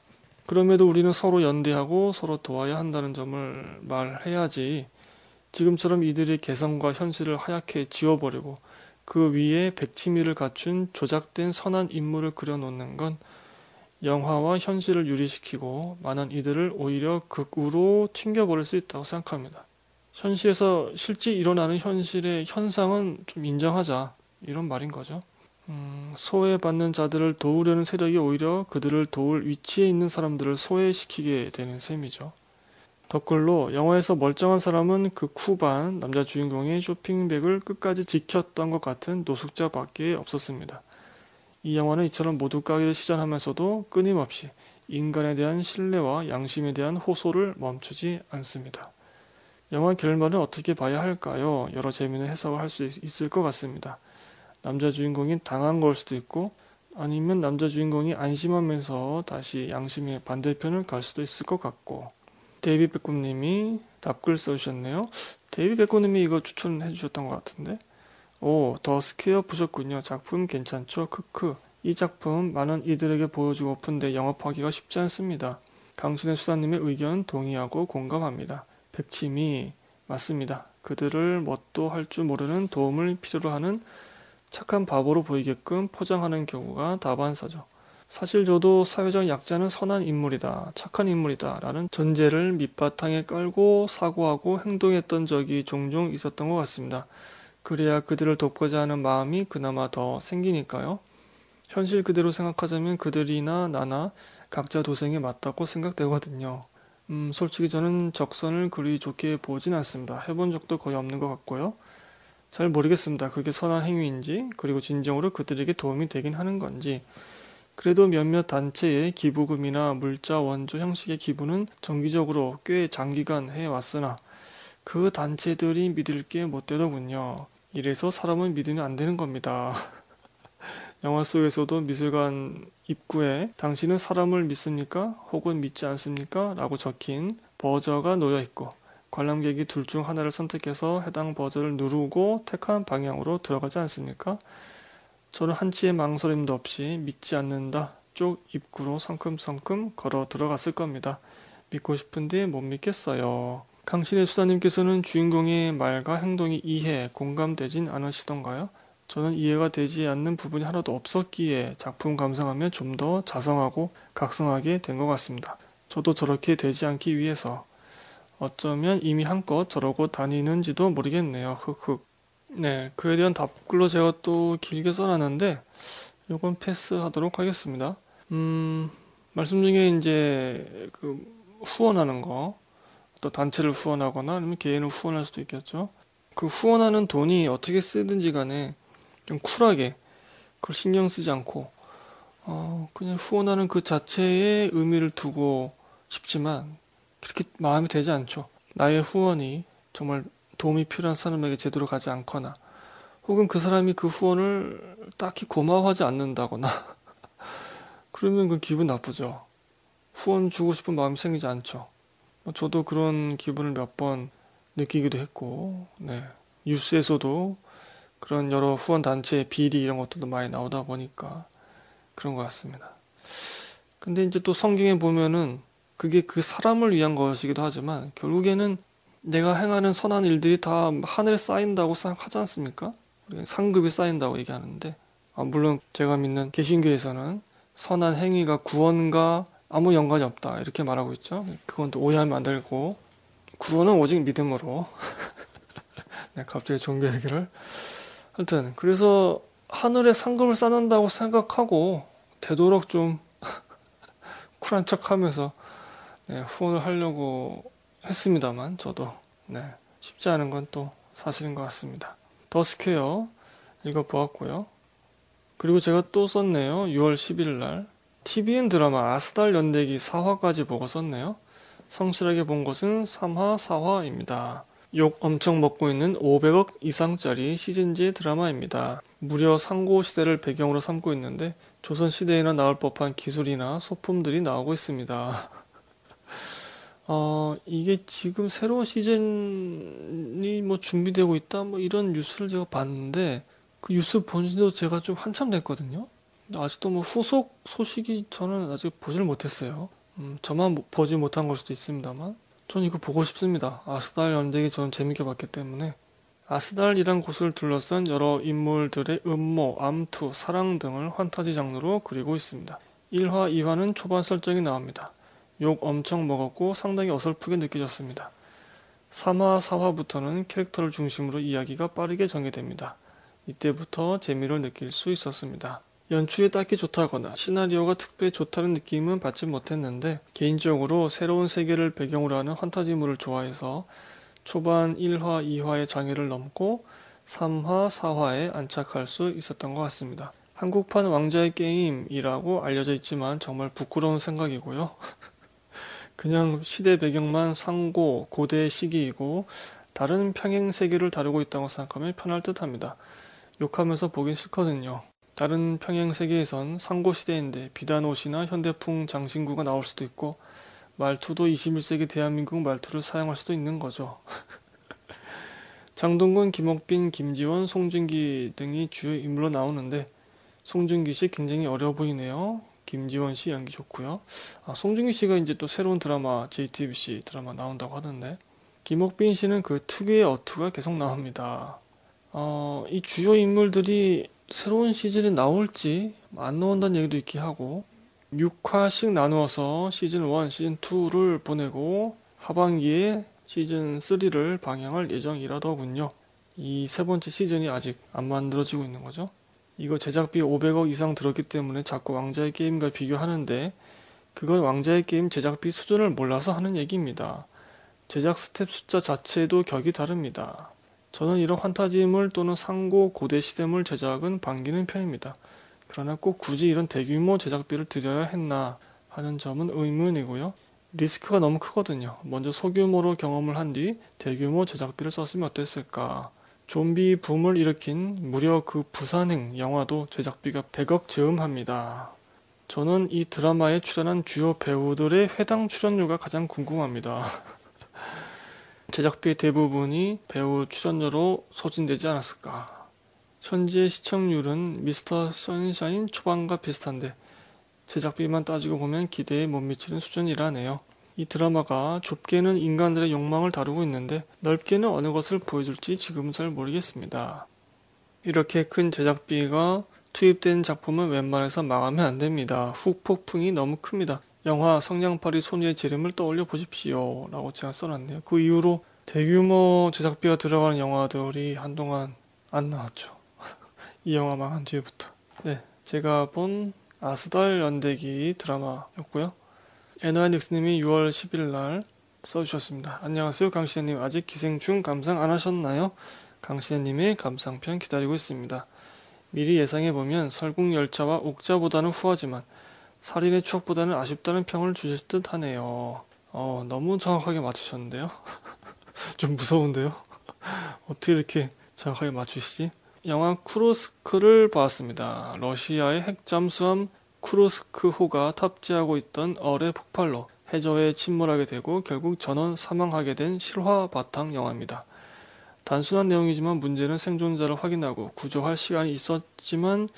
그럼에도 우리는 서로 연대하고 서로 도와야 한다는 점을 말해야지 지금처럼 이들의 개성과 현실을 하얗게 지워버리고 그 위에 백치미를 갖춘 조작된 선한 인물을 그려놓는 건 영화와 현실을 유리시키고 많은 이들을 오히려 극우로 튕겨버릴 수 있다고 생각합니다. 현실에서 실제 일어나는 현실의 현상은 좀 인정하자. 이런 말인 거죠. 음, 소외받는 자들을 도우려는 세력이 오히려 그들을 도울 위치에 있는 사람들을 소외시키게 되는 셈이죠. 덧글로 영화에서 멀쩡한 사람은 그 쿠반 남자 주인공의 쇼핑백을 끝까지 지켰던 것 같은 노숙자밖에 없었습니다. 이 영화는 이처럼 모두가기를 시전하면서도 끊임없이 인간에 대한 신뢰와 양심에 대한 호소를 멈추지 않습니다. 영화 결말은 어떻게 봐야 할까요? 여러 재미있는 해석을 할 수 있을 것 같습니다. 남자 주인공이 당한 걸 수도 있고 아니면 남자 주인공이 안심하면서 다시 양심의 반대편을 갈 수도 있을 것 같고 데이비 백구님이 답글 써주셨네요. 데이비 백구님이 이거 추천해 주셨던 것 같은데 오 더 스퀘어 보셨군요. 작품 괜찮죠? 크크 이 작품 많은 이들에게 보여주고픈데 영업하기가 쉽지 않습니다. 강순의 수사님의 의견 동의하고 공감합니다. 백치미 맞습니다. 그들을 뭣도 할 줄 모르는 도움을 필요로 하는 착한 바보로 보이게끔 포장하는 경우가 다반사죠. 사실 저도 사회적 약자는 선한 인물이다, 착한 인물이다 라는 전제를 밑바탕에 깔고 사고하고 행동했던 적이 종종 있었던 것 같습니다. 그래야 그들을 돕고자 하는 마음이 그나마 더 생기니까요. 현실 그대로 생각하자면 그들이나 나나 각자 도생에 맞다고 생각되거든요. 음, 솔직히 저는 적선을 그리 좋게 보진 않습니다. 해본 적도 거의 없는 것 같고요. 잘 모르겠습니다. 그게 선한 행위인지, 그리고 진정으로 그들에게 도움이 되긴 하는 건지. 그래도 몇몇 단체의 기부금이나 물자 원조 형식의 기부는 정기적으로 꽤 장기간 해왔으나 그 단체들이 믿을 게 못 되더군요. 이래서 사람은 믿으면 안 되는 겁니다. 영화 속에서도 미술관 입구에 당신은 사람을 믿습니까? 혹은 믿지 않습니까? 라고 적힌 버저가 놓여 있고 관람객이 둘 중 하나를 선택해서 해당 버전을 누르고 택한 방향으로 들어가지 않습니까? 저는 한치의 망설임도 없이 믿지 않는다 쪽 입구로 성큼성큼 걸어 들어갔을 겁니다. 믿고 싶은데 못 믿겠어요. 강신의 수사님께서는 주인공의 말과 행동이 이해, 공감되진 않으시던가요? 저는 이해가 되지 않는 부분이 하나도 없었기에 작품 감상하면 좀 더 자성하고 각성하게 된 것 같습니다. 저도 저렇게 되지 않기 위해서 어쩌면 이미 한껏 저러고 다니는지도 모르겠네요. 흑흑. 네, 그에 대한 답글로 제가 또 길게 써놨는데 요건 패스하도록 하겠습니다. 음, 말씀 중에 이제 그 후원하는 거, 또 단체를 후원하거나 아니면 개인을 후원할 수도 있겠죠. 그 후원하는 돈이 어떻게 쓰든지 간에 좀 쿨하게 그걸 신경 쓰지 않고 어, 그냥 후원하는 그 자체에 의미를 두고 싶지만 그렇게 마음이 되지 않죠. 나의 후원이 정말 도움이 필요한 사람에게 제대로 가지 않거나 혹은 그 사람이 그 후원을 딱히 고마워하지 않는다거나 그러면 그 기분 나쁘죠. 후원 주고 싶은 마음이 생기지 않죠. 뭐 저도 그런 기분을 몇 번 느끼기도 했고, 네. 뉴스에서도 그런 여러 후원 단체의 비리 이런 것들도 많이 나오다 보니까 그런 것 같습니다. 근데 이제 또 성경에 보면은 그게 그 사람을 위한 것이기도 하지만 결국에는 내가 행하는 선한 일들이 다 하늘에 쌓인다고 생각하지 않습니까? 상급이 쌓인다고 얘기하는데 아, 물론 제가 믿는 개신교에서는 선한 행위가 구원과 아무 연관이 없다 이렇게 말하고 있죠. 그건 또 오해하면 안 되고 구원은 오직 믿음으로. 네, 갑자기 종교 얘기를. 하여튼 그래서 하늘에 상금을 쌓는다고 생각하고 되도록 좀 쿨한 척하면서 네, 후원을 하려고 했습니다만 저도 네, 쉽지 않은 건 또 사실인 것 같습니다. 더 스퀘어 읽어보았고요. 그리고 제가 또 썼네요. 6월 11일 날 TVN 드라마 아스달 연대기 4화까지 보고 썼네요. 성실하게 본 것은 3화, 4화입니다. 욕 엄청 먹고 있는 500억 이상짜리 시즌제 드라마입니다. 무려 상고시대를 배경으로 삼고 있는데 조선시대에나 나올 법한 기술이나 소품들이 나오고 있습니다. 어, 이게 지금 새로운 시즌이 뭐 준비되고 있다, 뭐 이런 뉴스를 제가 봤는데, 그 뉴스 본지도 제가 좀 한참 됐거든요. 아직도 뭐 후속 소식이 저는 아직 보질 못했어요. 음, 저만 뭐 보지 못한 걸 수도 있습니다만, 전 이거 보고 싶습니다. 아스달 연대기 저는 재밌게 봤기 때문에. 아스달이란 곳을 둘러싼 여러 인물들의 음모, 암투, 사랑 등을 환타지 장르로 그리고 있습니다. 1화, 2화는 초반 설정이 나옵니다. 욕 엄청 먹었고 상당히 어설프게 느껴졌습니다. 3화, 4화부터는 캐릭터를 중심으로 이야기가 빠르게 전개됩니다. 이때부터 재미를 느낄 수 있었습니다. 연출이 딱히 좋다거나 시나리오가 특별히 좋다는 느낌은 받지 못했는데 개인적으로 새로운 세계를 배경으로 하는 환타지물을 좋아해서 초반 1화, 2화의 장애를 넘고 3화, 4화에 안착할 수 있었던 것 같습니다. 한국판 왕자의 게임이라고 알려져 있지만 정말 부끄러운 생각이고요. 그냥 시대 배경만 상고, 고대 시기이고 다른 평행 세계를 다루고 있다고 생각하면 편할 듯합니다. 욕하면서 보긴 싫거든요. 다른 평행 세계에선 상고 시대인데 비단 옷이나 현대풍 장신구가 나올 수도 있고 말투도 21세기 대한민국 말투를 사용할 수도 있는 거죠. 장동건, 김옥빈, 김지원, 송중기 등이 주요 인물로 나오는데 송중기 씨 굉장히 어려 보이네요. 김지원 씨 연기 좋고요. 아, 송중기 씨가 이제 또 새로운 드라마 JTBC 드라마 나온다고 하던데 김옥빈 씨는 그 특유의 어투가 계속 나옵니다. 어, 이 주요 인물들이 새로운 시즌에 나올지 안 나온다는 얘기도 있긴 하고 6화씩 나누어서 시즌 1, 시즌 2를 보내고 하반기에 시즌 3를 방영할 예정이라더군요. 이 세 번째 시즌이 아직 안 만들어지고 있는 거죠. 이거 제작비 500억 이상 들었기 때문에 자꾸 왕자의 게임과 비교하는데 그건 왕자의 게임 제작비 수준을 몰라서 하는 얘기입니다. 제작 스텝 숫자 자체도 격이 다릅니다. 저는 이런 환타지물 또는 상고 고대 시대물 제작은 반기는 편입니다. 그러나 꼭 굳이 이런 대규모 제작비를 들여야 했나 하는 점은 의문이고요. 리스크가 너무 크거든요. 먼저 소규모로 경험을 한 뒤 대규모 제작비를 썼으면 어땠을까? 좀비 붐을 일으킨 무려 그 부산행 영화도 제작비가 100억 즈음합니다. 저는 이 드라마에 출연한 주요 배우들의 해당 출연료가 가장 궁금합니다. 제작비 대부분이 배우 출연료로 소진되지 않았을까. 현재 시청률은 미스터 선샤인 초반과 비슷한데 제작비만 따지고 보면 기대에 못 미치는 수준이라네요. 이 드라마가 좁게는 인간들의 욕망을 다루고 있는데 넓게는 어느 것을 보여줄지 지금 은잘 모르겠습니다. 이렇게 큰 제작비가 투입된 작품은 웬만해서 망하면 안 됩니다. 후폭풍이 너무 큽니다. 영화 성냥팔이 소녀의 지름을 떠올려 보십시오. 라고 제가 써놨네요. 그 이후로 대규모 제작비가 들어가는 영화들이 한동안 안 나왔죠. 이 영화 망한 뒤부터. 네. 제가 본 아스달 연대기 드라마였고요. 에나앤닉스님이 6월 10일 날 써주셨습니다. 안녕하세요 강시대님 아직 기생충 감상 안 하셨나요? 강시대님의 감상편 기다리고 있습니다. 미리 예상해보면 설국열차와 옥자보다는 후하지만 살인의 추억보다는 아쉽다는 평을 주실 듯 하네요. 어, 너무 정확하게 맞추셨는데요? 좀 무서운데요? 어떻게 이렇게 정확하게 맞추시지? 영화 크루스크를 았습니다 러시아의 핵잠수함 크루스크호가 탑재하고 있던 얼의 폭발로 해저에 침몰하게 되고 결국 전원 사망하게 된 실화 바탕 영화입니다. 단순한 내용이지만 문제는 생존자를 확인하고 구조할 시간이 있었지만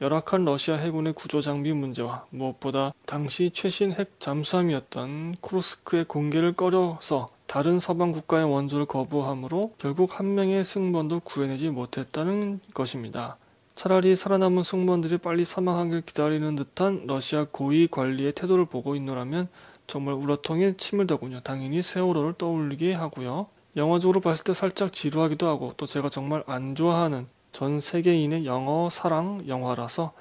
열악한 러시아 해군의 구조 장비 문제와 무엇보다 당시 최신 핵 잠수함이었던 크루스크의 공개를 꺼려서 다른 서방 국가의 원조를 거부함으로 결국 한 명의 승무원도 구해내지 못했다는 것입니다. 차라리 살아남은 승무원들이 빨리 사망하길 기다리는 듯한 러시아 고위 관리의 태도를 보고 있노라면 정말 울화통에 침을 더군요. 당연히 세월호를 떠올리게 하고요. 영화적으로 봤을 때 살짝 지루하기도 하고 또 제가 정말 안 좋아하는 전 세계인의 영어 사랑 영화라서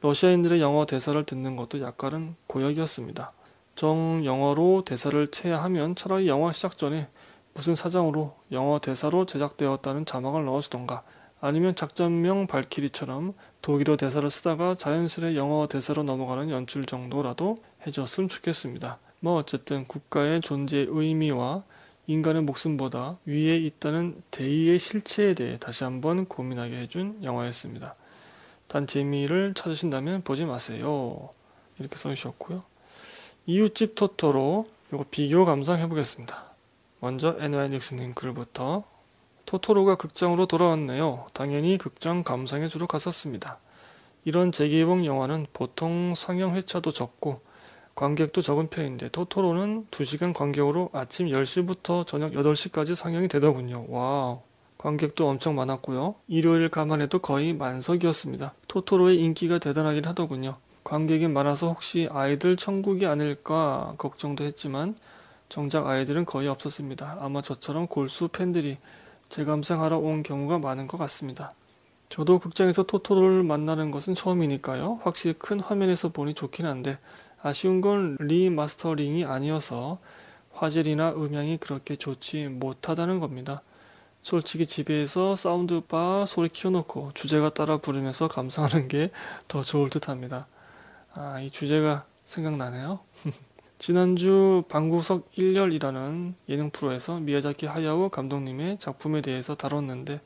러시아인들의 영어 대사를 듣는 것도 약간은 고역이었습니다. 정 영어로 대사를 채야 하면 차라리 영화 시작 전에 무슨 사장으로 영어 대사로 제작되었다는 자막을 넣어주던가 아니면 작전명 발키리처럼 독일어 대사를 쓰다가 자연스레 영어 대사로 넘어가는 연출 정도라도 해줬으면 좋겠습니다. 뭐 어쨌든 국가의 존재의 미와 인간의 목숨보다 위에 있다는 대의의 실체에 대해 다시 한번 고민하게 해준 영화였습니다. 단 재미를 찾으신다면 보지 마세요. 이렇게 써주셨고요. 이웃집 토토로 이거 비교 감상해보겠습니다. 먼저 NY닉스님 글부터 토토로가 극장으로 돌아왔네요. 당연히 극장 감상에 주로 갔었습니다. 이런 재개봉 영화는 보통 상영 회차도 적고 관객도 적은 편인데 토토로는 2시간 관객으로 아침 10시부터 저녁 8시까지 상영이 되더군요. 와우. 관객도 엄청 많았고요. 일요일 감안해도 거의 만석이었습니다. 토토로의 인기가 대단하긴 하더군요. 관객이 많아서 혹시 아이들 천국이 아닐까 걱정도 했지만 정작 아이들은 거의 없었습니다. 아마 저처럼 골수 팬들이 재감상하러 온 경우가 많은 것 같습니다. 저도 극장에서 토토를 만나는 것은 처음이니까요. 확실히 큰 화면에서 보니 좋긴 한데 아쉬운 건 리마스터링이 아니어서 화질이나 음향이 그렇게 좋지 못하다는 겁니다. 솔직히 집에서 사운드바 소리 키워놓고 주제가 따라 부르면서 감상하는 게 더 좋을 듯 합니다. 아, 이 주제가 생각나네요. 지난주 방구석 1열이라는 예능 프로에서 미야자키 하야오 감독님의 작품에 대해서 다뤘는데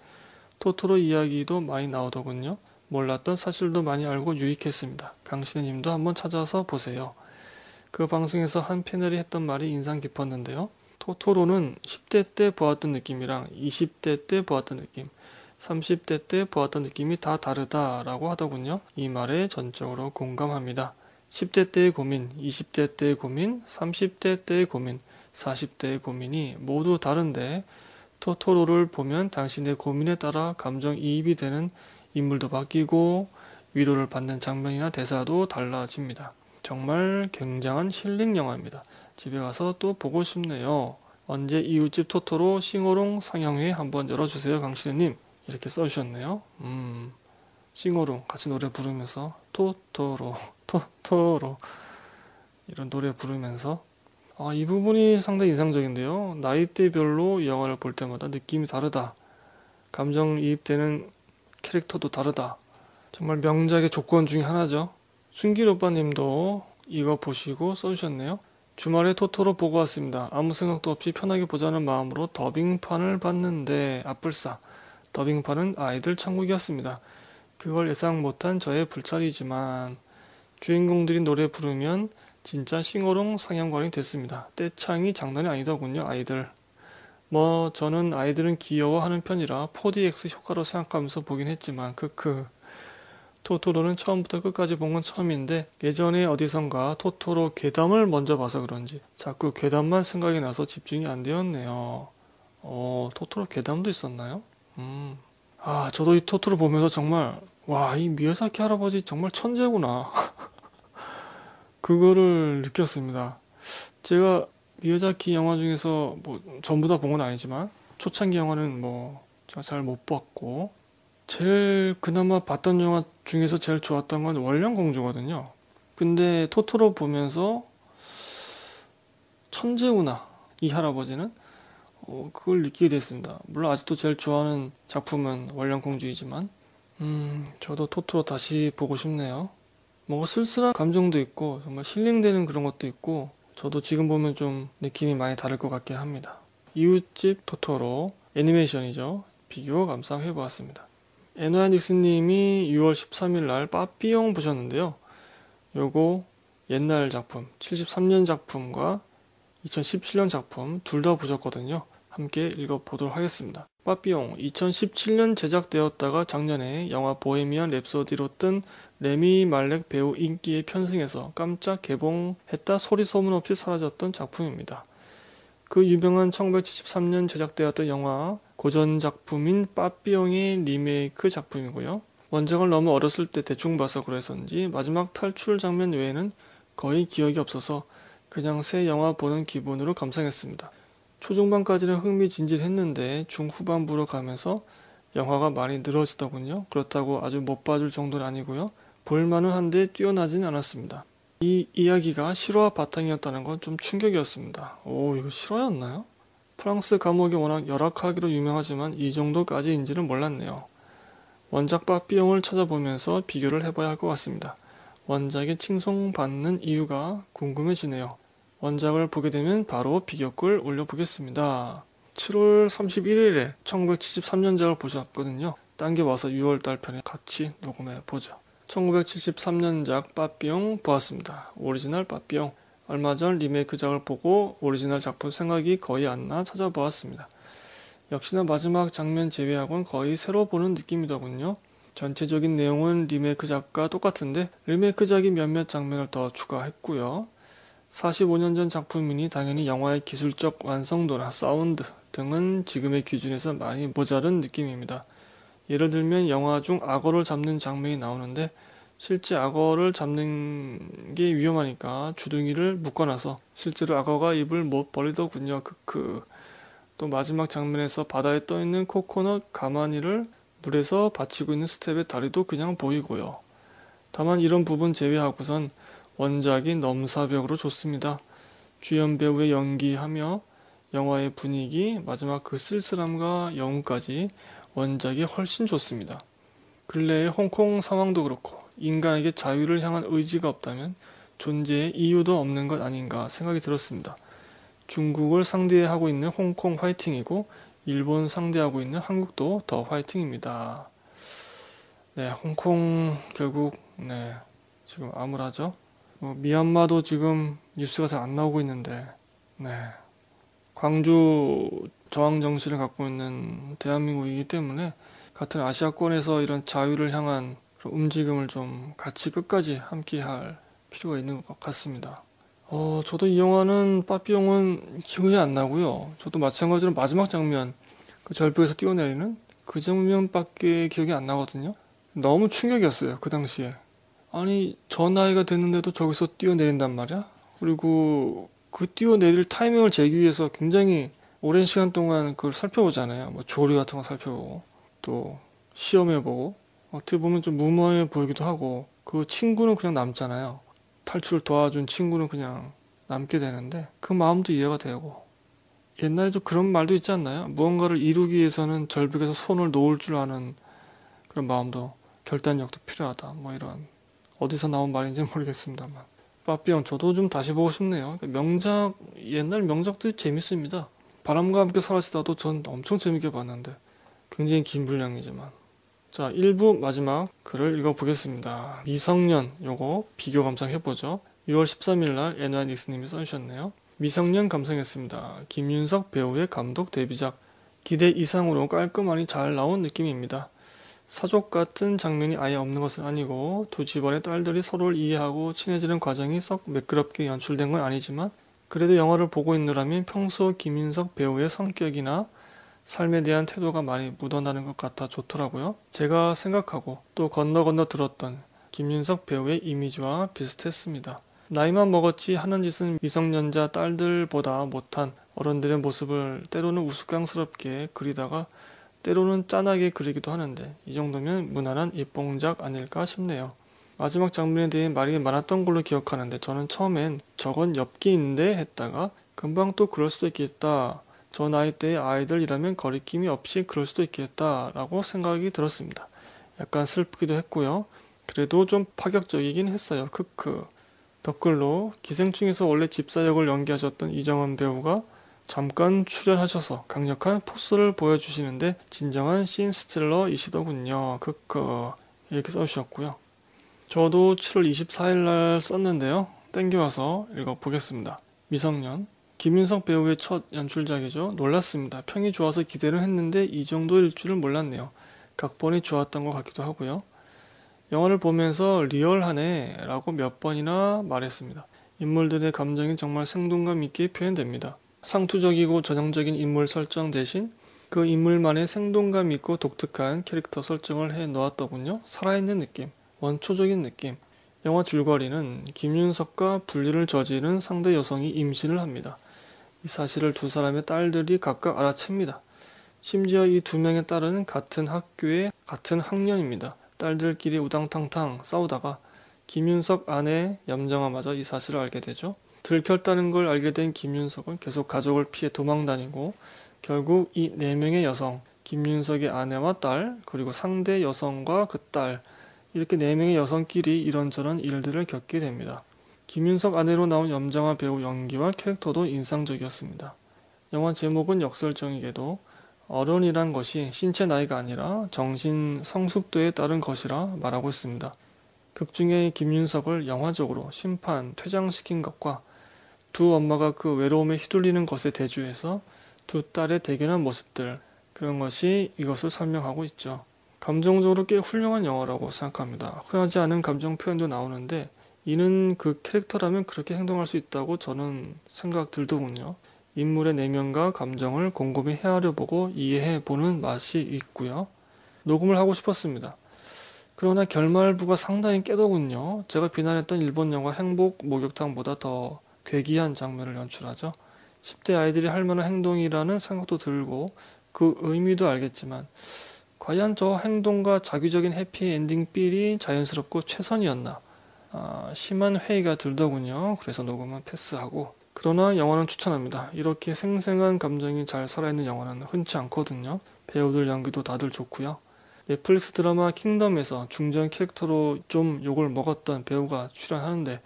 토토로 이야기도 많이 나오더군요. 몰랐던 사실도 많이 알고 유익했습니다. 강신의님도 한번 찾아서 보세요. 그 방송에서 한 패널이 했던 말이 인상 깊었는데요. 토토로는 10대 때 보았던 느낌이랑 20대 때 보았던 느낌, 30대 때 보았던 느낌이 다 다르다라고 하더군요. 이 말에 전적으로 공감합니다. 10대 때의 고민, 20대 때의 고민, 30대 때의 고민, 40대의 고민이 모두 다른데 토토로를 보면 당신의 고민에 따라 감정이입이 되는 인물도 바뀌고 위로를 받는 장면이나 대사도 달라집니다. 정말 굉장한 힐링 영화입니다. 집에 가서 또 보고 싶네요. 언제 이웃집 토토로 싱어롱 상영회 한번 열어주세요, 강신우님. 이렇게 써주셨네요. 음. 싱어로 같이 노래 부르면서 토토로 토토로 이런 노래 부르면서 아, 이 부분이 상당히 인상적인데요. 나이대별로 영화를 볼 때마다 느낌이 다르다. 감정이입되는 캐릭터도 다르다. 정말 명작의 조건 중에 하나죠. 순길 오빠님도 이거 보시고 써주셨네요. 주말에 토토로 보고 왔습니다. 아무 생각도 없이 편하게 보자는 마음으로 더빙판을 봤는데 아뿔싸 더빙판은 아이들 천국이었습니다. 그걸 예상 못한 저의 불찰이지만 주인공들이 노래 부르면 진짜 싱어롱 상영관이 됐습니다. 떼창이 장난이 아니더군요, 아이들. 뭐 저는 아이들은 귀여워하는 편이라 4DX 효과로 생각하면서 보긴 했지만 크크. 그, 그. 토토로는 처음부터 끝까지 본 건 처음인데 예전에 어디선가 토토로 괴담을 먼저 봐서 그런지 자꾸 괴담만 생각이 나서 집중이 안 되었네요. 어, 토토로 괴담도 있었나요? 음. 아, 저도 이 토토로 보면서 정말 와, 이 미야사키 할아버지 정말 천재구나. 그거를 느꼈습니다. 제가 미야자키 영화 중에서 뭐 전부 다 본 건 아니지만 초창기 영화는 뭐 제가 잘못 봤고 제일 그나마 봤던 영화 중에서 제일 좋았던 건 월령공주거든요. 근데 토토로 보면서 천재구나 이 할아버지는 어, 그걸 느끼게 됐습니다. 물론 아직도 제일 좋아하는 작품은 월령공주이지만 음, 저도 토토로 다시 보고 싶네요. 뭔가 쓸쓸한 감정도 있고, 정말 힐링되는 그런 것도 있고, 저도 지금 보면 좀 느낌이 많이 다를 것 같긴 합니다. 이웃집 토토로 애니메이션이죠. 비교 감상 해보았습니다. 에노야 닉스님이 6월 13일 날 빠삐용 보셨는데요. 요거 옛날 작품, 73년 작품과 2017년 작품 둘 다 보셨거든요. 함께 읽어보도록 하겠습니다. 빠삐용 2017년 제작되었다가 작년에 영화 보헤미안 랩소디로 뜬 레미 말렉 배우 인기에 편승해서 깜짝 개봉했다 소리 소문 없이 사라졌던 작품입니다. 그 유명한 1973년 제작되었던 영화 고전 작품인 빠삐용의 리메이크 작품이고요. 원작을 너무 어렸을 때 대충 봐서 그래서인지 마지막 탈출 장면 외에는 거의 기억이 없어서 그냥 새 영화 보는 기분으로 감상했습니다. 초중반까지는 흥미진진했는데 중후반부로 가면서 영화가 많이 늘어지더군요. 그렇다고 아주 못 봐줄 정도는 아니고요. 볼만은 한데 뛰어나진 않았습니다. 이 이야기가 실화 바탕이었다는 건 좀 충격이었습니다. 오, 이거 실화였나요? 프랑스 감옥이 워낙 열악하기로 유명하지만 이 정도까지인지는 몰랐네요. 원작과 비용을 찾아보면서 비교를 해봐야 할 것 같습니다. 원작에 칭송받는 이유가 궁금해지네요. 원작을 보게 되면 바로 비교글 올려보겠습니다. 7월 31일에 1973년작을 보셨거든요. 딴게 와서 6월달 편에 같이 녹음해보죠. 1973년작 빠삐용 보았습니다. 오리지널 빠삐용. 얼마 전 리메이크작을 보고 오리지널 작품 생각이 거의 안 나 찾아보았습니다. 역시나 마지막 장면 제외하고는 거의 새로 보는 느낌이더군요. 전체적인 내용은 리메이크작과 똑같은데 리메이크작이 몇몇 장면을 더 추가했고요. 45년 전 작품이니 당연히 영화의 기술적 완성도나 사운드 등은 지금의 기준에서 많이 모자른 느낌입니다. 예를 들면 영화 중 악어를 잡는 장면이 나오는데 실제 악어를 잡는 게 위험하니까 주둥이를 묶어놔서 실제로 악어가 입을 못 벌리더군요. 크크. 또 마지막 장면에서 바다에 떠 있는 코코넛 가마니를 물에서 받치고 있는 스텝의 다리도 그냥 보이고요. 다만 이런 부분 제외하고선 원작이 넘사벽으로 좋습니다. 주연 배우의 연기하며 영화의 분위기, 마지막 그 쓸쓸함과 영웅까지 원작이 훨씬 좋습니다. 근래의 홍콩 상황도 그렇고 인간에게 자유를 향한 의지가 없다면 존재의 이유도 없는 것 아닌가 생각이 들었습니다. 중국을 상대하고 있는 홍콩 화이팅이고 일본 상대하고 있는 한국도 더 화이팅입니다. 네, 홍콩 결국 네 지금 암울하죠. 뭐 미얀마도 지금 뉴스가 잘 안 나오고 있는데, 네. 광주 저항 정신을 갖고 있는 대한민국이기 때문에 같은 아시아권에서 이런 자유를 향한 움직임을 좀 같이 끝까지 함께할 필요가 있는 것 같습니다. 어, 저도 이 영화는 빠삐용은 기억이 안 나고요. 저도 마찬가지로 마지막 장면, 그 절벽에서 뛰어내리는 그 장면밖에 기억이 안 나거든요. 너무 충격이었어요, 그 당시에. 아니 저 나이가 됐는데도 저기서 뛰어내린단 말이야? 그리고 그 뛰어내릴 타이밍을 재기 위해서 굉장히 오랜 시간 동안 그걸 살펴보잖아요. 뭐 조류 같은 거 살펴보고 또 시험해보고 어떻게 보면 좀 무모해 보이기도 하고 그 친구는 그냥 남잖아요. 탈출을 도와준 친구는 그냥 남게 되는데 그 마음도 이해가 되고 옛날에 도 그런 말도 있지 않나요? 무언가를 이루기 위해서는 절벽에서 손을 놓을 줄 아는 그런 마음도 결단력도 필요하다. 뭐 이런 어디서 나온 말인지 모르겠습니다만 빠삐형 저도 좀 다시 보고 싶네요. 명작 옛날 명작들이 재밌습니다. 바람과 함께 사라지다도 전 엄청 재밌게 봤는데 굉장히 긴 분량이지만 자 1부 마지막 글을 읽어보겠습니다. 미성년 요거 비교 감상해보죠. 6월 13일날 NY닉스님이 써주셨네요. 미성년 감상했습니다. 김윤석 배우의 감독 데뷔작 기대 이상으로 깔끔하니 잘 나온 느낌입니다. 사족 같은 장면이 아예 없는 것은 아니고 두 집안의 딸들이 서로를 이해하고 친해지는 과정이 썩 매끄럽게 연출된 건 아니지만 그래도 영화를 보고 있느라면 평소 김인석 배우의 성격이나 삶에 대한 태도가 많이 묻어나는 것 같아 좋더라고요. 제가 생각하고 또 건너 건너 들었던 김윤석 배우의 이미지와 비슷했습니다. 나이만 먹었지 하는 짓은 미성년자 딸들보다 못한 어른들의 모습을 때로는 우스꽝스럽게 그리다가 때로는 짠하게 그리기도 하는데 이 정도면 무난한 입봉작 아닐까 싶네요. 마지막 장면에 대해 말이 많았던 걸로 기억하는데 저는 처음엔 저건 엽기인데 했다가 금방 또 그럴 수도 있겠다. 저 나이 때의 아이들이라면 거리낌이 없이 그럴 수도 있겠다 라고 생각이 들었습니다. 약간 슬프기도 했고요. 그래도 좀 파격적이긴 했어요. 크크. 댓글로 기생충에서 원래 집사 역을 연기하셨던 이정원 배우가 잠깐 출연하셔서 강력한 포스를 보여주시는데 진정한 씬스틸러이시더군요. 크크 이렇게 써주셨고요. 저도 7월 24일날 썼는데요. 땡겨와서 읽어보겠습니다. 미성년 김윤석 배우의 첫 연출작이죠. 놀랐습니다. 평이 좋아서 기대를 했는데 이 정도일 줄은 몰랐네요. 각본이 좋았던 것 같기도 하고요. 영화를 보면서 리얼하네 라고 몇 번이나 말했습니다. 인물들의 감정이 정말 생동감 있게 표현됩니다. 상투적이고 전형적인 인물 설정 대신 그 인물만의 생동감 있고 독특한 캐릭터 설정을 해 놓았더군요. 살아있는 느낌, 원초적인 느낌. 영화 줄거리는 김윤석과 분리를 저지른 상대 여성이 임신을 합니다. 이 사실을 두 사람의 딸들이 각각 알아챕니다. 심지어 이 두 명의 딸은 같은 학교의 같은 학년입니다. 딸들끼리 우당탕탕 싸우다가 김윤석 아내 염정아마저 이 사실을 알게 되죠. 들켰다는 걸 알게 된 김윤석은 계속 가족을 피해 도망다니고 결국 이 네 명의 여성, 김윤석의 아내와 딸, 그리고 상대 여성과 그 딸, 이렇게 네 명의 여성끼리 이런저런 일들을 겪게 됩니다. 김윤석 아내로 나온 염정아 배우 연기와 캐릭터도 인상적이었습니다. 영화 제목은 역설적이게도 어른이란 것이 신체 나이가 아니라 정신 성숙도에 따른 것이라 말하고 있습니다. 극중의 김윤석을 영화적으로 심판, 퇴장시킨 것과 두 엄마가 그 외로움에 휘둘리는 것에 대조해서 두 딸의 대견한 모습들 그런 것이 이것을 설명하고 있죠. 감정적으로 꽤 훌륭한 영화라고 생각합니다. 흔하지 않은 감정 표현도 나오는데 이는 그 캐릭터라면 그렇게 행동할 수 있다고 저는 생각 들더군요. 인물의 내면과 감정을 곰곰이 헤아려보고 이해해보는 맛이 있고요. 녹음을 하고 싶었습니다. 그러나 결말부가 상당히 깨더군요. 제가 비난했던 일본 영화 행복 목욕탕보다 더 괴기한 장면을 연출하죠. 10대 아이들이 할 만한 행동이라는 생각도 들고 그 의미도 알겠지만 과연 저 행동과 자기적인 해피엔딩 삘이 자연스럽고 최선이었나 아, 심한 회의가 들더군요. 그래서 녹음은 패스하고 그러나 영화는 추천합니다. 이렇게 생생한 감정이 잘 살아있는 영화는 흔치 않거든요. 배우들 연기도 다들 좋고요. 넷플릭스 드라마 킹덤에서 중전 캐릭터로 좀 욕을 먹었던 배우가 출연하는데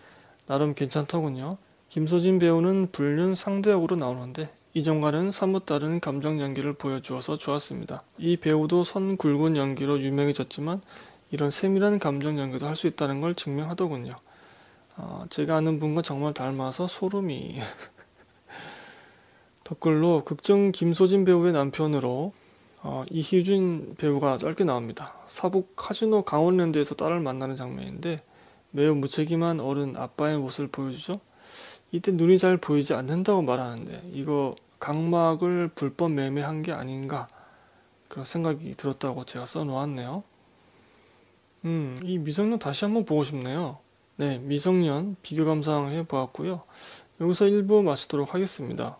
나름 괜찮더군요. 김소진 배우는 불륜 상대역으로 나오는데 이전과는 사뭇 다른 감정 연기를 보여주어서 좋았습니다. 이 배우도 선 굵은 연기로 유명해졌지만 이런 세밀한 감정 연기도 할 수 있다는 걸 증명하더군요. 어, 제가 아는 분과 정말 닮아서 소름이. 댓글로 극중 김소진 배우의 남편으로 어, 이희준 배우가 짧게 나옵니다. 사북 카지노 강원랜드에서 딸을 만나는 장면인데 매우 무책임한 어른 아빠의 모습을 보여주죠. 이때 눈이잘 보이지 않는다고 말하는데 이거 각막을 불법 매매한 게 아닌가 그런 생각이 들었다고 제가 써놓았네요. 음, 이 미성년 다시 한번 보고 싶네요. 네, 미성년 비교 감상해 보았고요. 여기서 1부 마치도록 하겠습니다.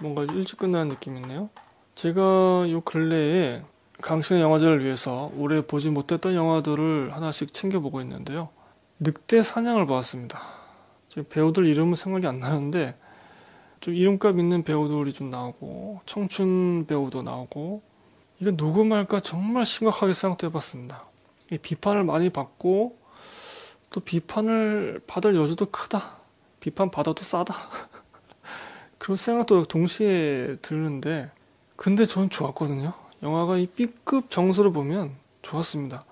뭔가 일찍 끝나는 느낌 있네요. 제가 요 근래에 강신의 영화제를 위해서 올해 보지 못했던 영화들을 하나씩 챙겨보고 있는데요. 늑대 사냥을 보았습니다. 배우들 이름은 생각이 안 나는데 좀 이름값 있는 배우들이 좀 나오고 청춘 배우도 나오고 이건 녹음할까 정말 심각하게 생각해봤습니다. 비판을 많이 받고 또 비판을 받을 여지도 크다. 비판 받아도 싸다. 그런 생각도 동시에 들는데 근데 저는 좋았거든요. 영화가 이 B급 정서를 보면 좋았습니다.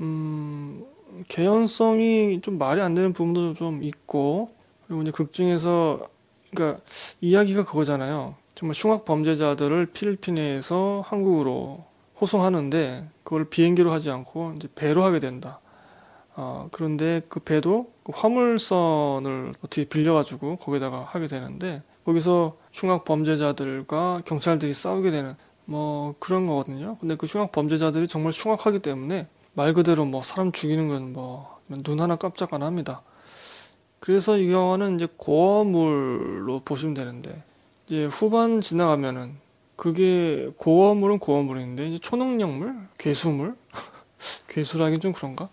음, 개연성이 좀 말이 안 되는 부분도 좀 있고 그리고 이제 극 중에서 그러니까 이야기가 그거잖아요. 정말 흉악 범죄자들을 필리핀에서 한국으로 호송하는데 그걸 비행기로 하지 않고 이제 배로 하게 된다. 어, 그런데 그 배도 그 화물선을 어떻게 빌려가지고 거기다가 하게 되는데 거기서 흉악 범죄자들과 경찰들이 싸우게 되는 뭐 그런 거거든요. 근데 그 흉악 범죄자들이 정말 흉악하기 때문에 말 그대로 뭐 사람 죽이는 건 뭐 눈 하나 깜짝 안 합니다. 그래서 이 영화는 이제 고어물로 보시면 되는데 이제 후반 지나가면은 그게 고어물은 고어물인데 이제 초능력물, 괴수물, 괴수라긴 좀 그런가?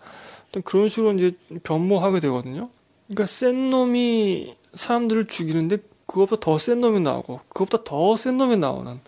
그런 식으로 이제 변모하게 되거든요. 그러니까 센 놈이 사람들을 죽이는데 그것보다 더 센 놈이 나오고 그것보다 더 센 놈이 나오는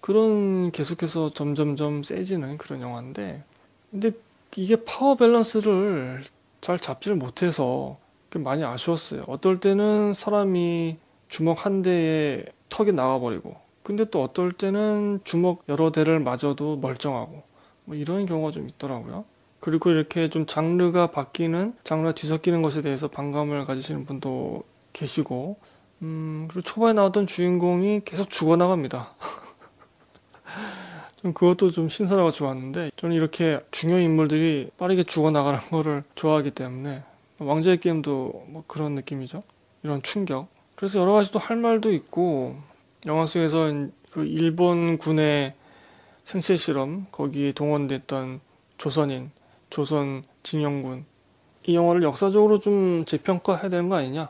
그런 계속해서 점점점 세지는 그런 영화인데 근데 이게 파워 밸런스를 잘 잡지를 못해서 많이 아쉬웠어요. 어떨 때는 사람이 주먹 한 대에 턱이 나가버리고, 근데 또 어떨 때는 주먹 여러 대를 맞아도 멀쩡하고, 뭐 이런 경우가 좀 있더라고요. 그리고 이렇게 좀 장르가 바뀌는, 장르 가 뒤섞이는 것에 대해서 반감을 가지시는 분도 계시고, 음, 그리고 초반에 나왔던 주인공이 계속 죽어나갑니다. 좀 그것도 좀 신선하고 좋았는데 저는 이렇게 중요 한 인물들이 빠르게 죽어나가는 거를 좋아하기 때문에 왕자의 게임도 뭐 그런 느낌이죠. 이런 충격. 그래서 여러 가지 또 할 말도 있고 영화 속에서 그 일본 군의 생체 실험 거기에 동원됐던 조선인 조선 진영군 이 영화를 역사적으로 좀 재평가해야 되는 거 아니냐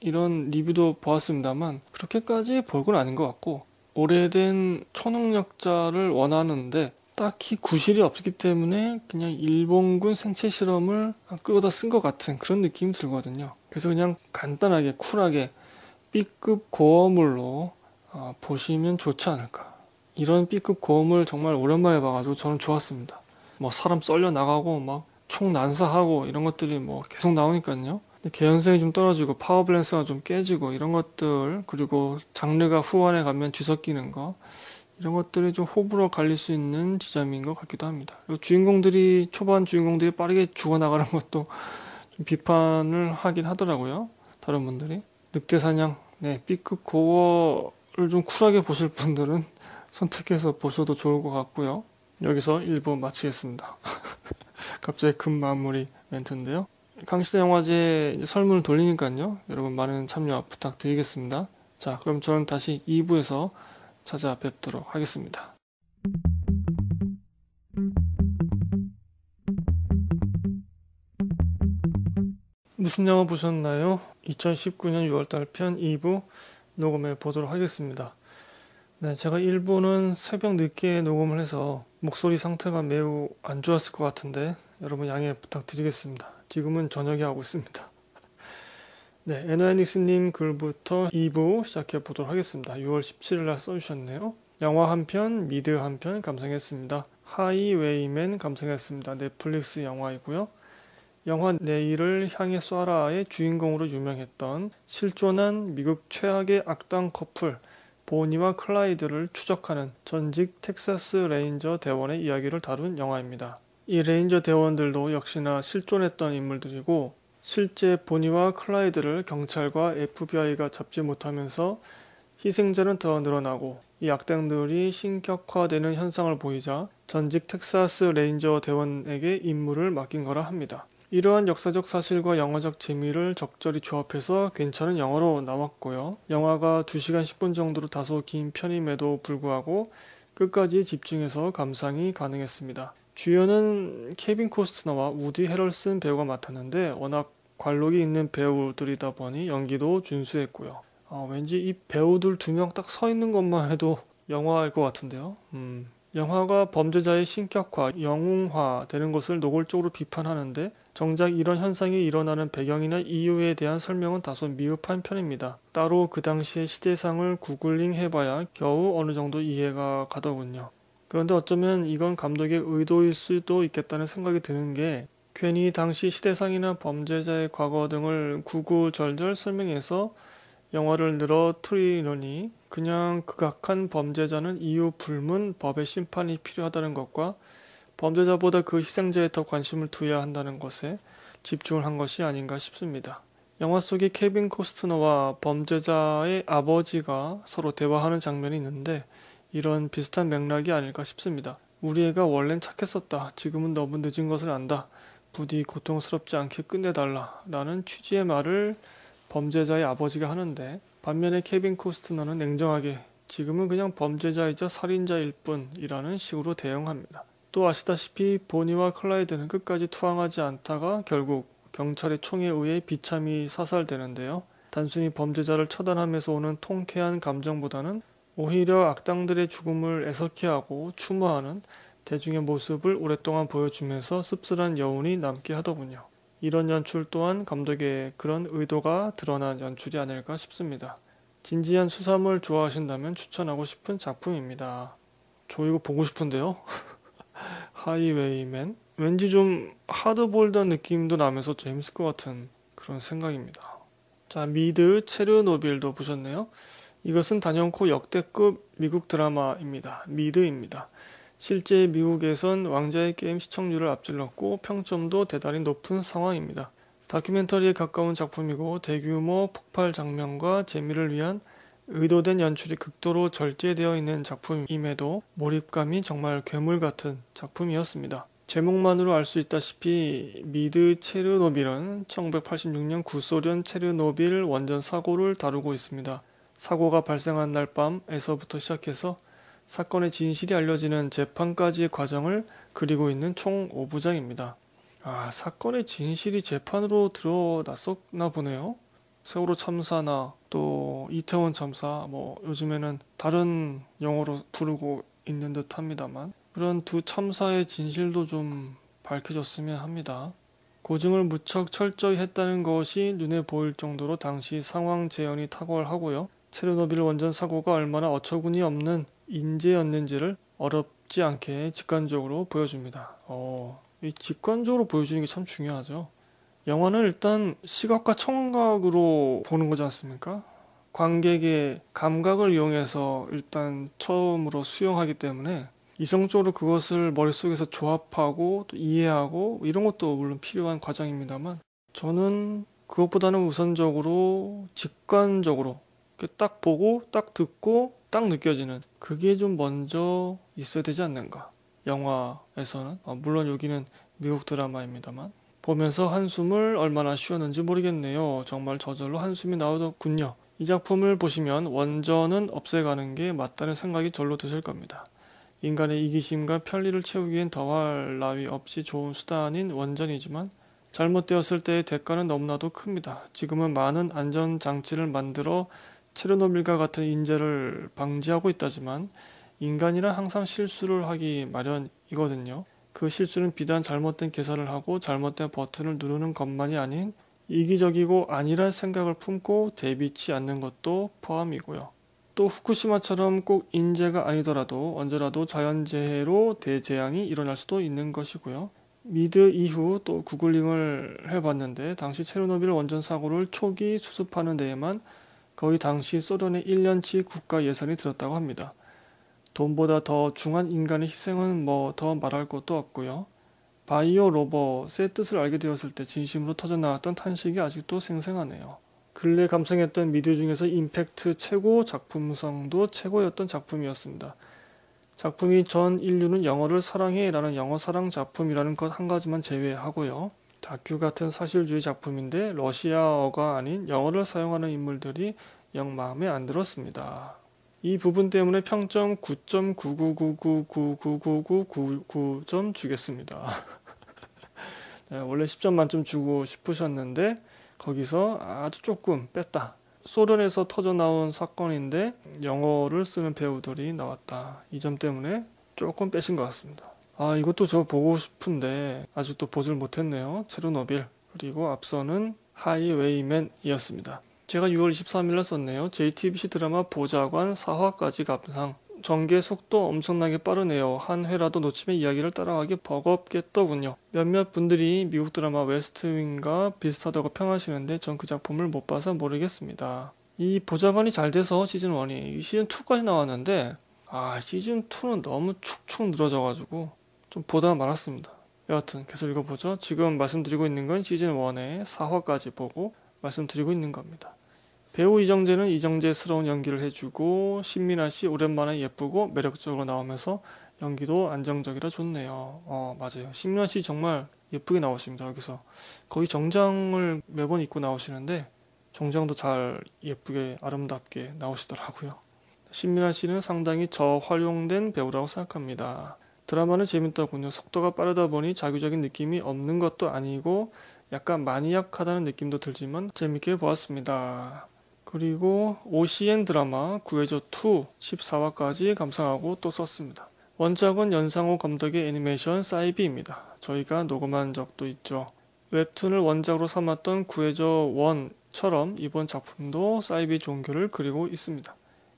이런 리뷰도 보았습니다만 그렇게까지 볼 건 아닌 것 같고 오래된 초능력자를 원하는데 딱히 구실이 없기 때문에 그냥 일본군 생체 실험을 끌어다 쓴 것 같은 그런 느낌이 들거든요. 그래서 그냥 간단하게 쿨하게 B급 고어물로 어, 보시면 좋지 않을까. 이런 B급 고어물 정말 오랜만에 봐가지고 저는 좋았습니다. 뭐 사람 썰려 나가고 막 총 난사하고 이런 것들이 뭐 계속 나오니까요. 개연성이 좀 떨어지고 파워 밸런스가 좀 깨지고 이런 것들 그리고 장르가 후원에 가면 뒤섞이는 거 이런 것들이 좀 호불호 갈릴 수 있는 지점인 것 같기도 합니다. 그리고 주인공들이 초반 주인공들이 빠르게 죽어나가는 것도 비판을 하긴 하더라고요. 다른 분들이 늑대 사냥, 네 B급 고어를 좀 쿨하게 보실 분들은 선택해서 보셔도 좋을 것 같고요. 여기서 1부 마치겠습니다. 갑자기 급 마무리 멘트인데요. 강시대 영화제 설문을 돌리니까요. 여러분 많은 참여 부탁드리겠습니다. 자, 그럼 저는 다시 2부에서 찾아뵙도록 하겠습니다. 무슨 영화 보셨나요? 2019년 6월달 편 2부 녹음해 보도록 하겠습니다. 네, 제가 1부는 새벽 늦게 네 녹음을 해서 목소리 상태가 매우 안 좋았을 것 같은데 여러분 양해 부탁드리겠습니다. 지금은 저녁에 하고 있습니다. 네, 에너에닉스님 글부터 2부 시작해 보도록 하겠습니다. 6월 17일 날 써주셨네요. 영화 한 편, 미드 한 편 감상했습니다. 하이웨이맨 감상했습니다. 넷플릭스 영화이고요. 영화 내일을 향해 쏴라의 주인공으로 유명했던 실존한 미국 최악의 악당 커플 보니와 클라이드를 추적하는 전직 텍사스 레인저 대원의 이야기를 다룬 영화입니다. 이 레인저 대원들도 역시나 실존했던 인물들이고 실제 보니와 클라이드를 경찰과 FBI가 잡지 못하면서 희생자는 더 늘어나고 이 악당들이 신격화되는 현상을 보이자 전직 텍사스 레인저 대원에게 임무를 맡긴 거라 합니다. 이러한 역사적 사실과 영화적 재미를 적절히 조합해서 괜찮은 영화로 나왔고요. 영화가 2시간 10분 정도로 다소 긴 편임에도 불구하고 끝까지 집중해서 감상이 가능했습니다. 주연은 케빈 코스트너와 우디 헤럴슨 배우가 맡았는데 워낙 관록이 있는 배우들이다 보니 연기도 준수했고요. 아, 왠지 이 배우들 두 명 딱 서 있는 것만 해도 영화일 것 같은데요. 음. 영화가 범죄자의 신격화, 영웅화 되는 것을 노골적으로 비판하는데 정작 이런 현상이 일어나는 배경이나 이유에 대한 설명은 다소 미흡한 편입니다. 따로 그 당시의 시대상을 구글링 해봐야 겨우 어느 정도 이해가 가더군요. 그런데 어쩌면 이건 감독의 의도일 수도 있겠다는 생각이 드는 게 괜히 당시 시대상이나 범죄자의 과거 등을 구구절절 설명해서 영화를 늘어뜨리려니 그냥 극악한 범죄자는 이유 불문 법의 심판이 필요하다는 것과 범죄자보다 그 희생자에 더 관심을 두어야 한다는 것에 집중을 한 것이 아닌가 싶습니다. 영화 속에 케빈 코스트너와 범죄자의 아버지가 서로 대화하는 장면이 있는데 이런 비슷한 맥락이 아닐까 싶습니다. 우리 애가 원래는 착했었다. 지금은 너무 늦은 것을 안다. 부디 고통스럽지 않게 끝내달라. 라는 취지의 말을 범죄자의 아버지가 하는데 반면에 케빈 코스트너는 냉정하게 지금은 그냥 범죄자이자 살인자일 뿐이라는 식으로 대응합니다. 또 아시다시피 보니와 클라이드는 끝까지 투항하지 않다가 결국 경찰의 총에 의해 비참히 사살되는데요. 단순히 범죄자를 처단함에서 오는 통쾌한 감정보다는 오히려 악당들의 죽음을 애석해하고 추모하는 대중의 모습을 오랫동안 보여주면서 씁쓸한 여운이 남게 하더군요. 이런 연출 또한 감독의 그런 의도가 드러난 연출이 아닐까 싶습니다. 진지한 수사을 좋아하신다면 추천하고 싶은 작품입니다. 저 이거 보고 싶은데요? 하이웨이맨? 왠지 좀 하드볼드한 느낌도 나면서 재밌을 것 같은 그런 생각입니다. 자, 미드 체르노빌도 보셨네요. 이것은 단연코 역대급 미국 드라마입니다. 미드입니다. 실제 미국에선 왕자의 게임 시청률을 앞질렀고 평점도 대단히 높은 상황입니다. 다큐멘터리에 가까운 작품이고 대규모 폭발 장면과 재미를 위한 의도된 연출이 극도로 절제되어 있는 작품임에도 몰입감이 정말 괴물 같은 작품이었습니다. 제목만으로 알 수 있다시피 미드 체르노빌은 1986년 구소련 체르노빌 원전 사고를 다루고 있습니다. 사고가 발생한 날 밤에서부터 시작해서 사건의 진실이 알려지는 재판까지의 과정을 그리고 있는 총5부장입니다 아, 사건의 진실이 재판으로 드러났었나 보네요. 세월호 참사나 또 이태원 참사 뭐 요즘에는 다른 영어로 부르고 있는 듯 합니다만 그런 두 참사의 진실도 좀 밝혀졌으면 합니다. 고증을 무척 철저히 했다는 것이 눈에 보일 정도로 당시 상황 재현이 탁월하고요. 체르노빌 원전 사고가 얼마나 어처구니 없는 인재였는지를 어렵지 않게 직관적으로 보여줍니다. 어, 이 직관적으로 보여주는 게 참 중요하죠. 영화는 일단 시각과 청각으로 보는 거지 않습니까? 관객의 감각을 이용해서 일단 처음으로 수용하기 때문에 이성적으로 그것을 머릿속에서 조합하고 또 이해하고 이런 것도 물론 필요한 과정입니다만 저는 그것보다는 우선적으로 직관적으로 딱 보고 딱 듣고 딱 느껴지는 그게 좀 먼저 있어야 되지 않는가 영화에서는 어, 물론 여기는 미국 드라마입니다만 보면서 한숨을 얼마나 쉬었는지 모르겠네요 정말 저절로 한숨이 나오더군요 이 작품을 보시면 원전은 없애가는 게 맞다는 생각이 절로 드실 겁니다 인간의 이기심과 편리를 채우기엔 더할 나위 없이 좋은 수단인 원전이지만 잘못되었을 때의 대가는 너무나도 큽니다. 지금은 많은 안전장치를 만들어 체르노빌과 같은 인재를 방지하고 있다지만 인간이란 항상 실수를 하기 마련이거든요. 그 실수는 비단 잘못된 계산을 하고 잘못된 버튼을 누르는 것만이 아닌 이기적이고 아니란 생각을 품고 대비치 않는 것도 포함이고요. 또 후쿠시마처럼 꼭 인재가 아니더라도 언제라도 자연재해로 대재앙이 일어날 수도 있는 것이고요. 미드 이후 또 구글링을 해봤는데 당시 체르노빌 원전 사고를 초기 수습하는 데에만 거의 당시 소련의 1년치 국가 예산이 들었다고 합니다. 돈보다 더 중한 인간의 희생은 뭐 더 말할 것도 없고요. 바이오 로봇의 뜻을 알게 되었을 때 진심으로 터져나왔던 탄식이 아직도 생생하네요. 근래 감상했던 미디어 중에서 임팩트 최고, 작품성도 최고였던 작품이었습니다. 작품이 전 인류는 영어를 사랑해 라는 영어 사랑 작품이라는 것 한 가지만 제외하고요. 다큐 같은 사실주의 작품인데 러시아어가 아닌 영어를 사용하는 인물들이 영 마음에 안 들었습니다. 이 부분 때문에 평점 9 9 9 9 9 9 9 9 9점 주겠습니다. 네, 원래 10점 만점 주고 싶으셨는데 거기서 아주 조금 뺐다. 소련에서 터져 나온 사건인데 영어를 쓰는 배우들이 나왔다. 이 점 때문에 조금 빼신 것 같습니다. 아 이것도 저 보고 싶은데 아직도 보질 못했네요. 체르노빌 그리고 앞서는 하이웨이맨이었습니다. 제가 6월 23일날 썼네요. JTBC 드라마 보좌관 4화까지 감상. 전개 속도 엄청나게 빠르네요. 한 회라도 놓치면 이야기를 따라가기 버겁겠더군요. 몇몇 분들이 미국 드라마 웨스트윙과 비슷하다고 평하시는데 전 그 작품을 못 봐서 모르겠습니다. 이 보좌관이 잘 돼서 시즌 1이 시즌 2까지 나왔는데 아 시즌 2는 너무 축축 늘어져가지고 좀 보다 말았습니다. 여하튼 계속 읽어보죠. 지금 말씀드리고 있는 건 시즌 1의 4화까지 보고 말씀드리고 있는 겁니다. 배우 이정재는 이정재스러운 연기를 해주고 신민아 씨 오랜만에 예쁘고 매력적으로 나오면서 연기도 안정적이라 좋네요. 어 맞아요. 신민아 씨 정말 예쁘게 나오십니다. 여기서 거의 정장을 매번 입고 나오시는데 정장도 잘 예쁘게 아름답게 나오시더라고요. 신민아 씨는 상당히 저활용된 배우라고 생각합니다. 드라마는 재밌더군요. 속도가 빠르다 보니 자극적인 느낌이 없는 것도 아니고 약간 마니악하다는 느낌도 들지만 재밌게 보았습니다. 그리고 OCN 드라마 구해줘2 14화까지 감상하고 또 썼습니다. 원작은 연상호 감독의 애니메이션 사이비입니다. 저희가 녹음한 적도 있죠. 웹툰을 원작으로 삼았던 구해줘 1처럼 이번 작품도 사이비 종교를 그리고 있습니다.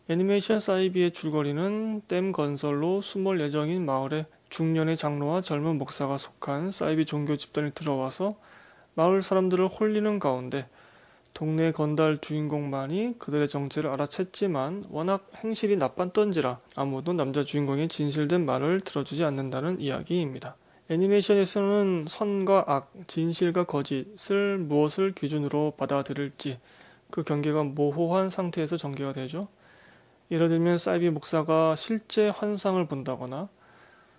애니메이션 사이비의 줄거리는 댐 건설로 숨을 예정인 마을에 중년의 장로와 젊은 목사가 속한 사이비 종교 집단이 들어와서 마을 사람들을 홀리는 가운데 동네 건달 주인공만이 그들의 정체를 알아챘지만 워낙 행실이 나빴던지라 아무도 남자 주인공의 진실된 말을 들어주지 않는다는 이야기입니다. 애니메이션에서는 선과 악, 진실과 거짓을 무엇을 기준으로 받아들일지 그 경계가 모호한 상태에서 전개가 되죠. 예를 들면 사이비 목사가 실제 환상을 본다거나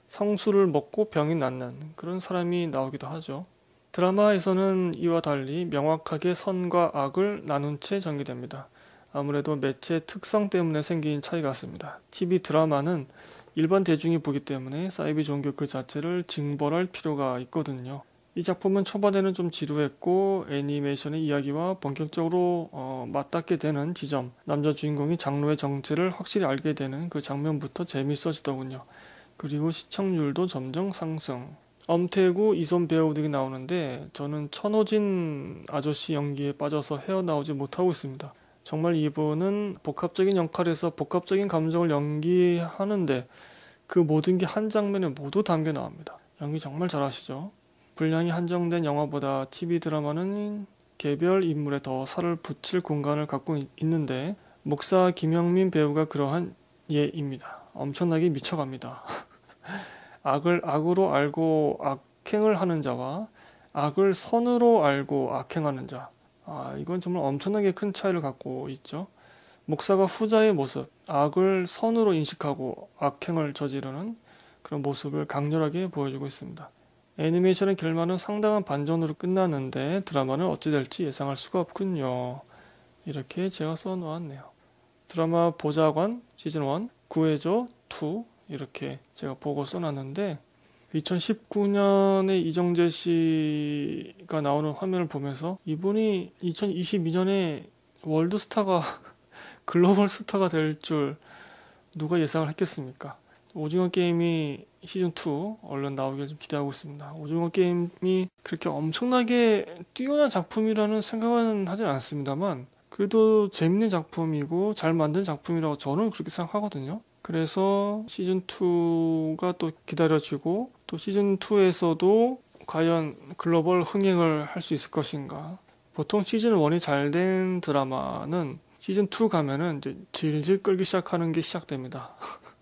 성수를 먹고 병이 낫는 그런 사람이 나오기도 하죠. 드라마에서는 이와 달리 명확하게 선과 악을 나눈 채 전개됩니다. 아무래도 매체 특성 때문에 생긴 차이 같습니다. TV 드라마는 일반 대중이 보기 때문에 사이비 종교 그 자체를 징벌할 필요가 있거든요. 이 작품은 초반에는 좀 지루했고 애니메이션의 이야기와 본격적으로 어, 맞닿게 되는 지점, 남자 주인공이 장로의 정체를 확실히 알게 되는 그 장면부터 재밌어지더군요. 그리고 시청률도 점점 상승. 엄태구 이손 배우들이 나오는데 저는 천호진 아저씨 연기에 빠져서 헤어나오지 못하고 있습니다. 정말 이분은 복합적인 역할에서 복합적인 감정을 연기하는데 그 모든 게 한 장면에 모두 담겨 나옵니다. 연기 정말 잘하시죠? 분량이 한정된 영화보다 TV 드라마는 개별 인물에 더 살을 붙일 공간을 갖고 있는데 목사 김영민 배우가 그러한 예입니다. 엄청나게 미쳐갑니다. 악을 악으로 알고 악행을 하는 자와 악을 선으로 알고 악행하는 자. 아, 이건 정말 엄청나게 큰 차이를 갖고 있죠. 목사가 후자의 모습, 악을 선으로 인식하고 악행을 저지르는 그런 모습을 강렬하게 보여주고 있습니다. 애니메이션의 결말은 상당한 반전으로 끝나는데 드라마는 어찌 될지 예상할 수가 없군요. 이렇게 제가 써놓았네요. 드라마 보좌관 시즌 1, 구해줘 2 이렇게 제가 보고 써놨는데 2019년에 이정재 씨가 나오는 화면을 보면서 이분이 2022년에 월드스타가 글로벌 스타가 될 줄 누가 예상을 했겠습니까? 오징어 게임이 시즌 2 얼른 나오길 좀 기대하고 있습니다. 오징어 게임이 그렇게 엄청나게 뛰어난 작품이라는 생각은 하진 않습니다만 그래도 재밌는 작품이고 잘 만든 작품이라고 저는 그렇게 생각하거든요. 그래서 시즌 2가 또 기다려지고 또 시즌 2에서도 과연 글로벌 흥행을 할 수 있을 것인가. 보통 시즌 1이 잘 된 드라마는 시즌 2 가면은 이제 질질 끌기 시작하는 게 시작됩니다.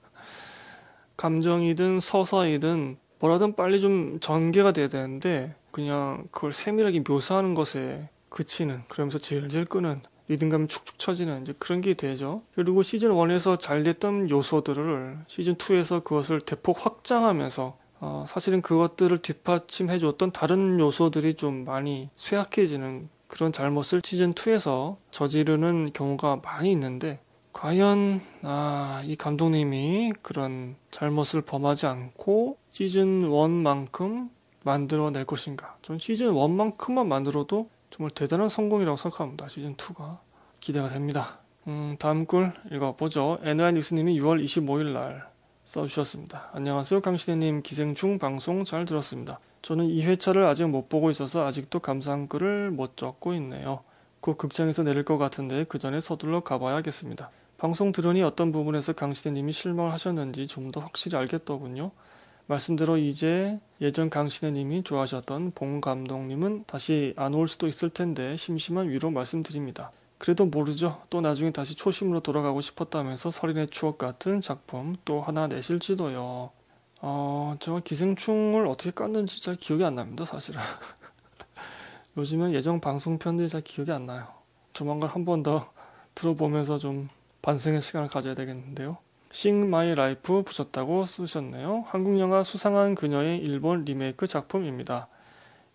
감정이든 서사이든 뭐라든 빨리 좀 전개가 돼야 되는데 그냥 그걸 세밀하게 묘사하는 것에 그치는 그러면서 질질 끄는 리듬감이 축축 처지는 이제 그런 게 되죠. 그리고 시즌 1에서 잘 됐던 요소들을 시즌 2에서 그것을 대폭 확장하면서 어, 사실은 그것들을 뒷받침해 줬던 다른 요소들이 좀 많이 쇠약해지는 그런 잘못을 시즌 2에서 저지르는 경우가 많이 있는데 과연 아, 이 감독님이 그런 잘못을 범하지 않고 시즌 1만큼 만들어낼 것인가? 전 시즌 1만큼만 만들어도 정말 대단한 성공이라고 생각합니다. 시즌 2가 기대가 됩니다. 음, 다음 글 읽어보죠. NI 뉴스님이 6월 25일 날 써주셨습니다. 안녕하세요. 강시대님 기생충 방송 잘 들었습니다. 저는 2회차를 아직 못 보고 있어서 아직도 감상 글을 못 적고 있네요. 곧 극장에서 내릴 것 같은데 그 전에 서둘러 가봐야겠습니다. 방송 들으니 어떤 부분에서 강신혜님이 실망을 하셨는지 좀 더 확실히 알겠더군요. 말씀대로 이제 예전 강신혜님이 좋아하셨던 봉 감독님은 다시 안 올 수도 있을 텐데 심심한 위로 말씀드립니다. 그래도 모르죠. 또 나중에 다시 초심으로 돌아가고 싶었다면서 설인의 추억 같은 작품 또 하나 내실지도요. 어, 제가 기생충을 어떻게 깠는지 잘 기억이 안 납니다, 사실은. 요즘은 예전 방송편들이 잘 기억이 안 나요. 조만간 한 번 더 들어보면서 좀 반성의 시간을 가져야 되겠는데요. 싱 마이 라이프 부셨다고 쓰셨네요. 한국 영화 수상한 그녀의 일본 리메이크 작품입니다.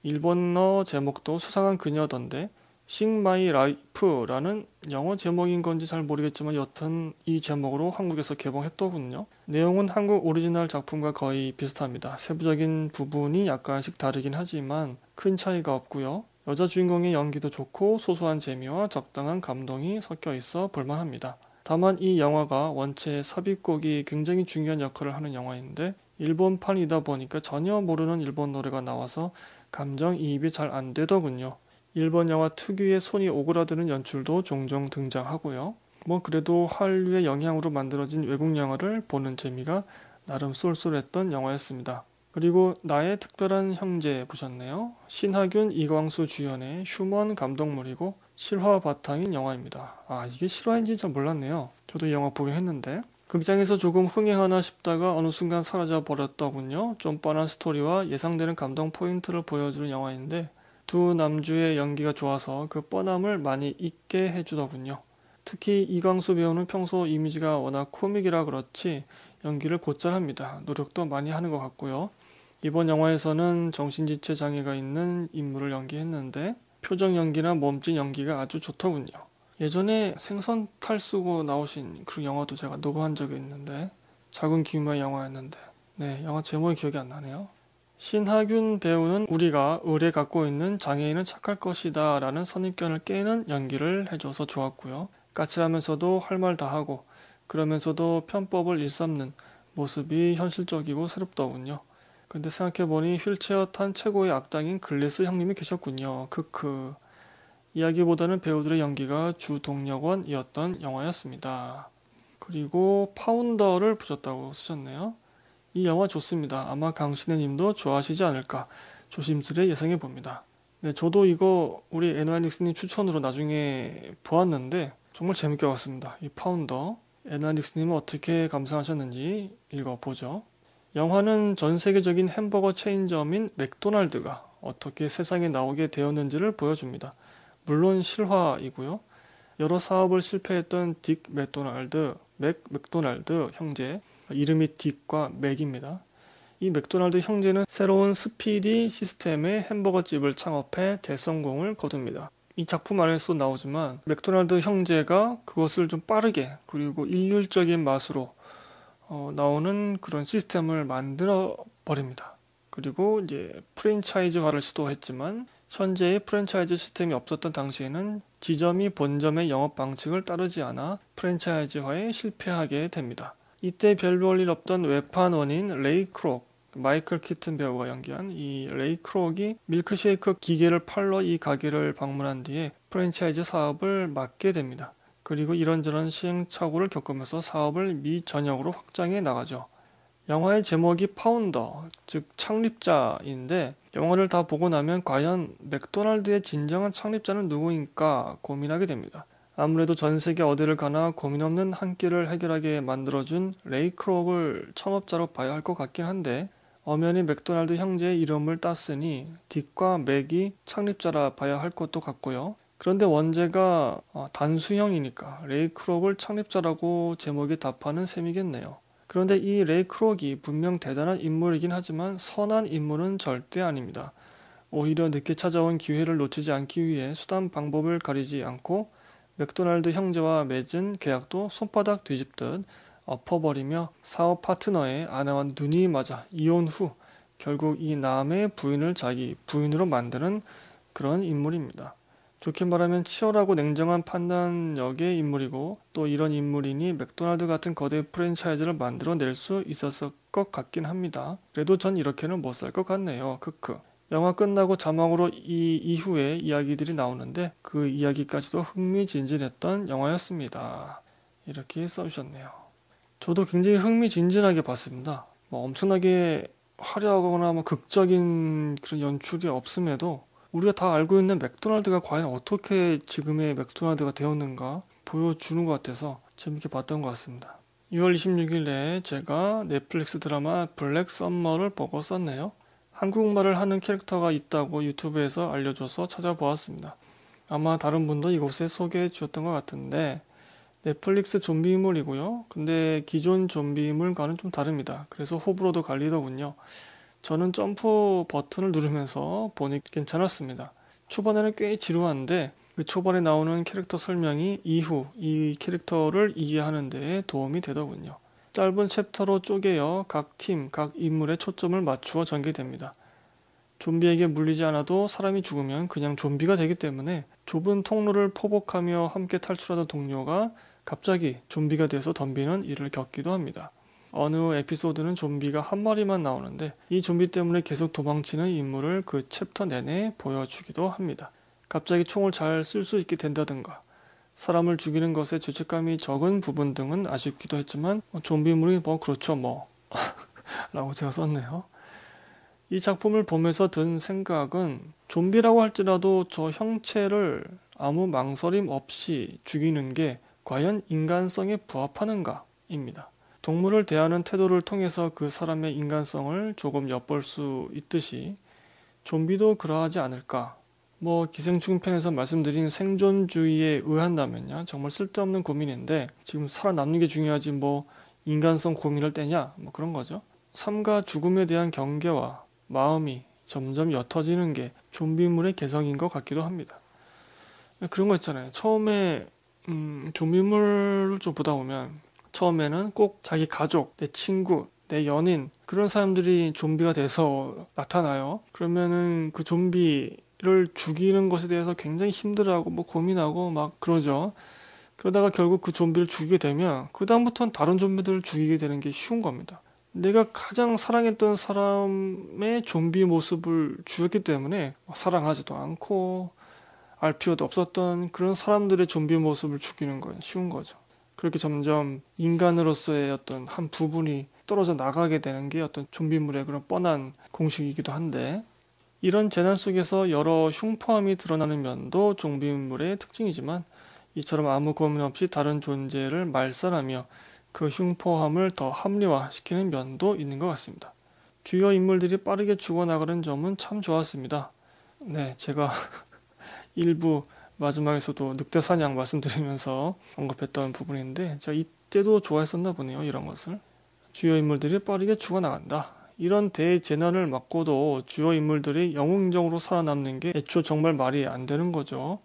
일본어 제목도 수상한 그녀던데 싱 마이 라이프라는 영어 제목인 건지 잘 모르겠지만 여튼 이 제목으로 한국에서 개봉했더군요. 내용은 한국 오리지널 작품과 거의 비슷합니다. 세부적인 부분이 약간씩 다르긴 하지만 큰 차이가 없고요. 여자 주인공의 연기도 좋고 소소한 재미와 적당한 감동이 섞여 있어 볼만합니다. 다만 이 영화가 원체 삽입곡이 굉장히 중요한 역할을 하는 영화인데 일본판이다 보니까 전혀 모르는 일본 노래가 나와서 감정이입이 잘 안 되더군요. 일본 영화 특유의 손이 오그라드는 연출도 종종 등장하고요. 뭐 그래도 한류의 영향으로 만들어진 외국 영화를 보는 재미가 나름 쏠쏠했던 영화였습니다. 그리고 나의 특별한 형제 보셨네요. 신하균, 이광수 주연의 슈먼 감독물이고 실화 와 바탕인 영화입니다. 아 이게 실화인지 잘 몰랐네요. 저도 이 영화 보긴 했는데 극장에서 그 조금 흥행하나 싶다가 어느 순간 사라져 버렸더군요. 좀 뻔한 스토리와 예상되는 감동 포인트를 보여주는 영화인데 두 남주의 연기가 좋아서 그 뻔함을 많이 잊게 해주더군요. 특히 이광수 배우는 평소 이미지가 워낙 코믹이라 그렇지 연기를 곧잘 합니다. 노력도 많이 하는 것 같고요. 이번 영화에서는 정신지체 장애가 있는 인물을 연기했는데 표정 연기나 몸짓 연기가 아주 좋더군요. 예전에 생선 탈수고 나오신 그 영화도 제가 녹음한 적이 있는데 작은 규모의 영화였는데 네 영화 제목이 기억이 안 나네요. 신하균 배우는 우리가 의뢰 갖고 있는 장애인은 착할 것이다 라는 선입견을 깨는 연기를 해줘서 좋았고요. 까칠하면서도 할 말 다 하고 그러면서도 편법을 일삼는 모습이 현실적이고 새롭더군요. 근데 생각해보니 휠체어 탄 최고의 악당인 글래스 형님이 계셨군요. 크크. 이야기보다는 배우들의 연기가 주 동력원이었던 영화였습니다. 그리고 파운더를 부셨다고 쓰셨네요. 이 영화 좋습니다. 아마 강신혜 님도 좋아하시지 않을까 조심스레 예상해 봅니다. 네, 저도 이거 우리 에나닉스님 추천으로 나중에 보았는데 정말 재밌게 봤습니다. 이 파운더. 에나닉스님은 어떻게 감상하셨는지 읽어보죠. 영화는 전 세계적인 햄버거 체인점인 맥도날드가 어떻게 세상에 나오게 되었는지를 보여줍니다. 물론 실화이고요. 여러 사업을 실패했던 딕 맥도날드, 맥 맥도날드 형제, 이름이 딕과 맥입니다. 이 맥도날드 형제는 새로운 스피디 시스템의 햄버거 집을 창업해 대성공을 거둡니다. 이 작품 안에서도 나오지만 맥도날드 형제가 그것을 좀 빠르게 그리고 일률적인 맛으로 어, 나오는 그런 시스템을 만들어 버립니다. 그리고 이제 프랜차이즈화를 시도했지만 현재의 프랜차이즈 시스템이 없었던 당시에는 지점이 본점의 영업 방식을 따르지 않아 프랜차이즈화에 실패하게 됩니다. 이때 별 볼 일 없던 외판원인 레이 크록 마이클 키튼 배우가 연기한 이 레이 크록이 밀크쉐이크 기계를 팔러 이 가게를 방문한 뒤에 프랜차이즈 사업을 맡게 됩니다. 그리고 이런저런 시행착오를 겪으면서 사업을 미 전역으로 확장해 나가죠. 영화의 제목이 파운더, 즉 창립자인데 영화를 다 보고 나면 과연 맥도날드의 진정한 창립자는 누구인가 고민하게 됩니다. 아무래도 전 세계 어디를 가나 고민 없는 한 끼를 해결하게 만들어준 레이 크록을 창업자로 봐야 할 것 같긴 한데 엄연히 맥도날드 형제의 이름을 땄으니 딕과 맥이 창립자라 봐야 할 것도 같고요. 그런데 원제가 어, 단수형이니까 레이크록을 창립자라고 제목에 답하는 셈이겠네요. 그런데 이 레이크록이 분명 대단한 인물이긴 하지만 선한 인물은 절대 아닙니다. 오히려 늦게 찾아온 기회를 놓치지 않기 위해 수단 방법을 가리지 않고 맥도날드 형제와 맺은 계약도 손바닥 뒤집듯 엎어버리며 사업 파트너의 아내와 눈이 맞아 이혼 후 결국 이 남의 부인을 자기 부인으로 만드는 그런 인물입니다. 좋게 말하면 치열하고 냉정한 판단력의 인물이고 또 이런 인물이니 맥도날드 같은 거대 프랜차이즈를 만들어낼 수 있었을 것 같긴 합니다. 그래도 전 이렇게는 못 살 것 같네요. 크크. 영화 끝나고 자막으로 이 이후에 이야기들이 나오는데 그 이야기까지도 흥미진진했던 영화였습니다. 이렇게 써주셨네요. 저도 굉장히 흥미진진하게 봤습니다. 뭐 엄청나게 화려하거나 뭐 극적인 그런 연출이 없음에도 우리가 다 알고 있는 맥도날드가 과연 어떻게 지금의 맥도날드가 되었는가 보여주는 것 같아서 재밌게 봤던 것 같습니다. 6월 26일에 제가 넷플릭스 드라마 블랙 썸머를 보고 썼네요. 한국말을 하는 캐릭터가 있다고 유튜브에서 알려줘서 찾아보았습니다. 아마 다른 분도 이곳에 소개해 주셨던 것 같은데 넷플릭스 좀비물이고요. 근데 기존 좀비물과는 좀 다릅니다. 그래서 호불호도 갈리더군요. 저는 점프 버튼을 누르면서 보니 괜찮았습니다. 초반에는 꽤 지루한데 그 초반에 나오는 캐릭터 설명이 이후 이 캐릭터를 이해하는 데 도움이 되더군요. 짧은 챕터로 쪼개어 각 팀, 각 인물의 초점을 맞추어 전개됩니다. 좀비에게 물리지 않아도 사람이 죽으면 그냥 좀비가 되기 때문에 좁은 통로를 포복하며 함께 탈출하던 동료가 갑자기 좀비가 돼서 덤비는 일을 겪기도 합니다. 어느 에피소드는 좀비가 한 마리만 나오는데 이 좀비 때문에 계속 도망치는 인물을 그 챕터 내내 보여주기도 합니다. 갑자기 총을 잘 쓸 수 있게 된다든가 사람을 죽이는 것에 죄책감이 적은 부분 등은 아쉽기도 했지만 어, 좀비물이 뭐 그렇죠 뭐 라고 제가 썼네요. 이 작품을 보면서 든 생각은 좀비라고 할지라도 저 형체를 아무 망설임 없이 죽이는 게 과연 인간성에 부합하는가입니다. 동물을 대하는 태도를 통해서 그 사람의 인간성을 조금 엿볼 수 있듯이 좀비도 그러하지 않을까. 뭐 기생충 편에서 말씀드린 생존주의에 의한다면요. 정말 쓸데없는 고민인데 지금 살아남는 게 중요하지 뭐 인간성 고민을 떼냐 뭐 그런 거죠. 삶과 죽음에 대한 경계와 마음이 점점 옅어지는 게 좀비물의 개성인 것 같기도 합니다. 그런 거 있잖아요. 처음에 음, 좀비물을 좀 보다 보면 처음에는 꼭 자기 가족, 내 친구, 내 연인 그런 사람들이 좀비가 돼서 나타나요. 그러면은 그 좀비를 죽이는 것에 대해서 굉장히 힘들어하고 뭐 고민하고 막 그러죠. 그러다가 결국 그 좀비를 죽이게 되면 그 다음부터는 다른 좀비들을 죽이게 되는 게 쉬운 겁니다. 내가 가장 사랑했던 사람의 좀비 모습을 죽였기 때문에 뭐 사랑하지도 않고 알 필요도 없었던 그런 사람들의 좀비 모습을 죽이는 건 쉬운 거죠. 그렇게 점점 인간으로서의 어떤 한 부분이 떨어져 나가게 되는 게 어떤 좀비물의 그런 뻔한 공식이기도 한데 이런 재난 속에서 여러 흉포함이 드러나는 면도 좀비물의 특징이지만 이처럼 아무 고민 없이 다른 존재를 말살하며 그 흉포함을 더 합리화시키는 면도 있는 것 같습니다. 주요 인물들이 빠르게 죽어나가는 점은 참 좋았습니다. 네, 제가 일부 마지막에서도 늑대 사냥 말씀드리면서 언급했던 부분인데 제가 이때도 좋아했었나 보네요. 이런 것을 주요 인물들이 빠르게 죽어나간다. 이런 대재난을 맞고도 주요 인물들이 영웅적으로 살아남는 게 애초 정말 말이 안 되는 거죠.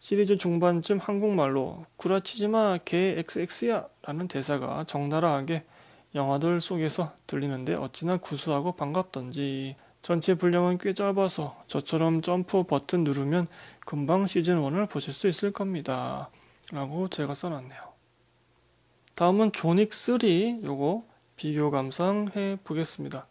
시리즈 중반쯤 한국말로 구라치지마 개 XX야 라는 대사가 적나라하게 영화들 속에서 들리는데 어찌나 구수하고 반갑던지 전체 분량은 꽤 짧아서 저처럼 점프 버튼 누르면 금방 시즌1을 보실 수 있을 겁니다. 라고 제가 써놨네요. 다음은 조닉3 요거 비교 감상해 보겠습니다.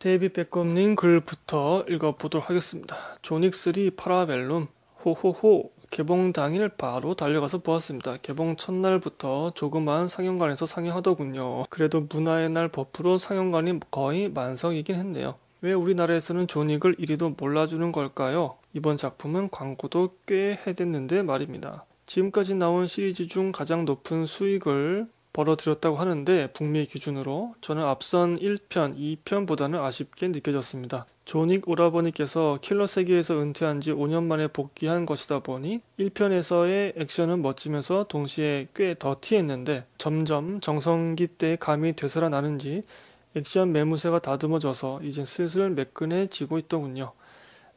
데이비 백검님 글부터 읽어보도록 하겠습니다. 조닉3 파라벨룸 호호호 개봉 당일 바로 달려가서 보았습니다. 개봉 첫날부터 조그만 상영관에서 상영하더군요. 그래도 문화의 날 버프로 상영관이 거의 만석이긴 했네요. 왜 우리나라에서는 존윅을 이리도 몰라주는 걸까요? 이번 작품은 광고도 꽤 해댔는데 말입니다. 지금까지 나온 시리즈 중 가장 높은 수익을 벌어들였다고 하는데 북미 기준으로 저는 앞선 1편, 2편보다는 아쉽게 느껴졌습니다. 존닉 오라버니께서 킬러 세계에서 은퇴한 지 5년 만에 복귀한 것이다 보니 1편에서의 액션은 멋지면서 동시에 꽤 더티했는데 점점 정성기 때 감이 되살아나는지 액션 매무새가 다듬어져서 이젠 슬슬 매끈해지고 있더군요.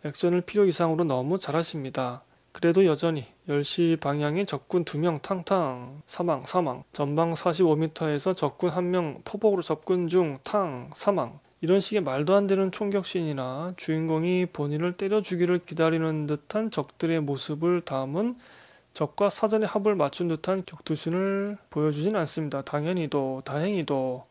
액션을 필요 이상으로 너무 잘하십니다. 그래도 여전히 10시 방향에 적군 2명 탕탕 사망 사망 전방 45m에서 적군 1명 포복으로 접근 중 탕 사망 이런 식의 말도 안 되는 총격신이나 주인공이 본인을 때려주기를 기다리는 듯한 적들의 모습을 담은 적과 사전에 합을 맞춘 듯한 격투신을 보여주진 않습니다. 당연히도 다행히도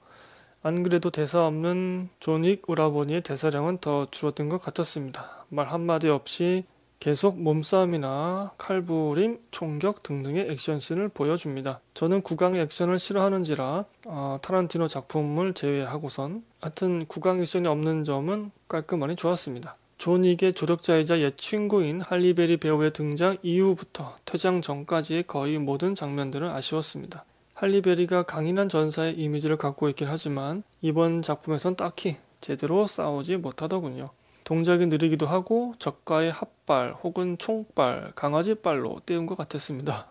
안 그래도 대사 없는 존윅 오라버니의 대사량은 더 줄어든 것 같았습니다. 말 한마디 없이 계속 몸싸움이나 칼부림, 총격 등등의 액션씬을 보여줍니다. 저는 구강 액션을 싫어하는지라 어, 타란티노 작품을 제외하고선 하여튼 구강 액션이 없는 점은 깔끔하니 좋았습니다. 존윅의 조력자이자 옛 친구인 할리베리 배우의 등장 이후부터 퇴장 전까지의 거의 모든 장면들은 아쉬웠습니다. 할리베리가 강인한 전사의 이미지를 갖고 있긴 하지만 이번 작품에선 딱히 제대로 싸우지 못하더군요. 동작이 느리기도 하고 적과의 합발 혹은 총발, 강아지발로 때운 것 같았습니다.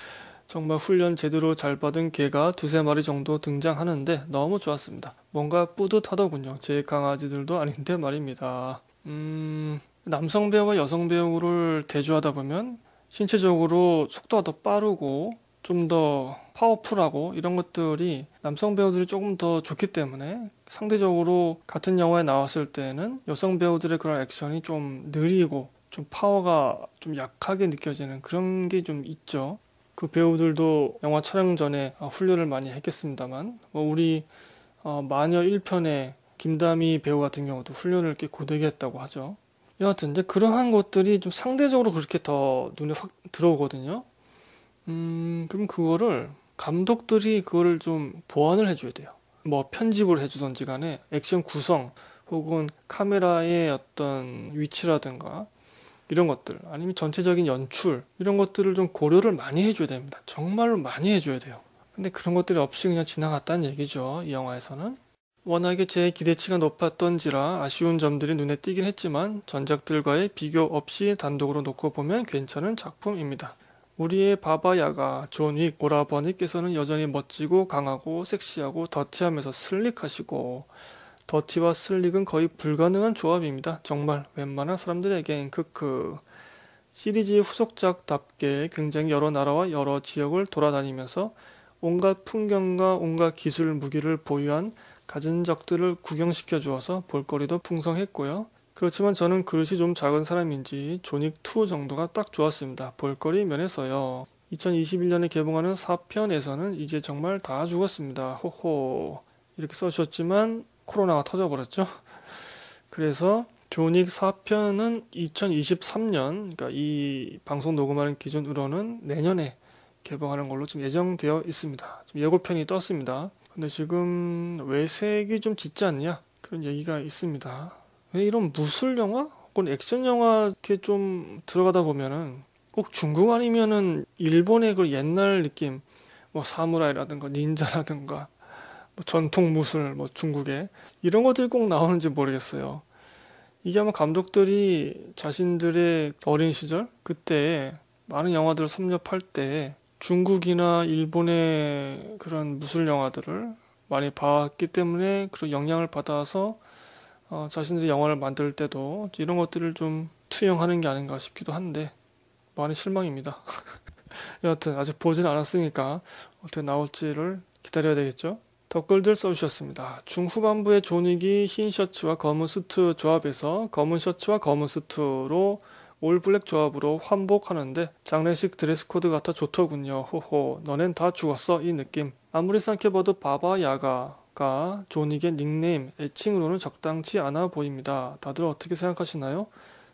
정말 훈련 제대로 잘 받은 개가 두세 마리 정도 등장하는데 너무 좋았습니다. 뭔가 뿌듯하더군요. 제 강아지들도 아닌데 말입니다. 음, 남성 배우와 여성 배우를 대조하다 보면 신체적으로 속도가 더 빠르고 좀더 파워풀하고 이런 것들이 남성 배우들이 조금 더 좋기 때문에 상대적으로 같은 영화에 나왔을 때는 여성 배우들의 그런 액션이 좀 느리고 좀 파워가 좀 약하게 느껴지는 그런 게 좀 있죠. 그 배우들도 영화 촬영 전에 아, 훈련을 많이 했겠습니다만 뭐 우리 어, 마녀 1편의 김다미 배우 같은 경우도 훈련을 꽤 고되게 했다고 하죠. 여하튼 이제 그러한 것들이 좀 상대적으로 그렇게 더 눈에 확 들어오거든요. 음, 그럼 그거를 감독들이 그거를 좀 보완을 해줘야 돼요. 뭐 편집을 해주던지 간에 액션 구성 혹은 카메라의 어떤 위치라든가 이런 것들 아니면 전체적인 연출 이런 것들을 좀 고려를 많이 해줘야 됩니다. 정말로 많이 해줘야 돼요. 근데 그런 것들이 없이 그냥 지나갔다는 얘기죠. 이 영화에서는. 워낙에 제 기대치가 높았던지라 아쉬운 점들이 눈에 띄긴 했지만 전작들과의 비교 없이 단독으로 놓고 보면 괜찮은 작품입니다. 우리의 바바야가 존윅 오라버니께서는 여전히 멋지고 강하고 섹시하고 더티하면서 슬릭하시고 더티와 슬릭은 거의 불가능한 조합입니다. 정말 웬만한 사람들에겐 크크 시리즈의 후속작답게 굉장히 여러 나라와 여러 지역을 돌아다니면서 온갖 풍경과 온갖 기술 무기를 보유한 가진 적들을 구경시켜 주어서 볼거리도 풍성했고요. 그렇지만 저는 그릇이 좀 작은 사람인지 조닉2 정도가 딱 좋았습니다. 볼거리 면에서요. 2021년에 개봉하는 4편에서는 이제 정말 다 죽었습니다. 호호. 이렇게 써주셨지만 코로나가 터져버렸죠. 그래서 조닉 4편은 2023년, 그러니까 이 방송 녹음하는 기준으로는 내년에 개봉하는 걸로 좀 예정되어 있습니다. 지금 예고편이 떴습니다. 근데 지금 외색이 좀 짙지 않냐? 그런 얘기가 있습니다. 왜 이런 무술 영화 혹은 액션 영화 이렇게 좀 들어가다 보면은 꼭 중국 아니면은 일본의 그 옛날 느낌 뭐 사무라이라든가 닌자라든가 뭐 전통 무술 뭐 중국의 이런 것들이 꼭 나오는지 모르겠어요. 이게 아마 감독들이 자신들의 어린 시절 그때 많은 영화들을 섭렵할 때 중국이나 일본의 그런 무술 영화들을 많이 봤기 때문에 그런 영향을 받아서 어, 자신들이 영화를 만들 때도 이런 것들을 좀 투영하는 게 아닌가 싶기도 한데 많이 실망입니다. 여하튼 아직 보진 않았으니까 어떻게 나올지를 기다려야 되겠죠. 댓글들 써주셨습니다. 중후반부의 존윅이 흰 셔츠와 검은 수트 조합에서 검은 셔츠와 검은 수트로 올블랙 조합으로 환복하는데 장례식 드레스 코드 같아 좋더군요. 호호 너넨 다 죽었어 이 느낌. 아무리 생각해봐도 바바 야가 가 아, 존이게 닉네임, 애칭으로는 적당치 않아 보입니다. 다들 어떻게 생각하시나요?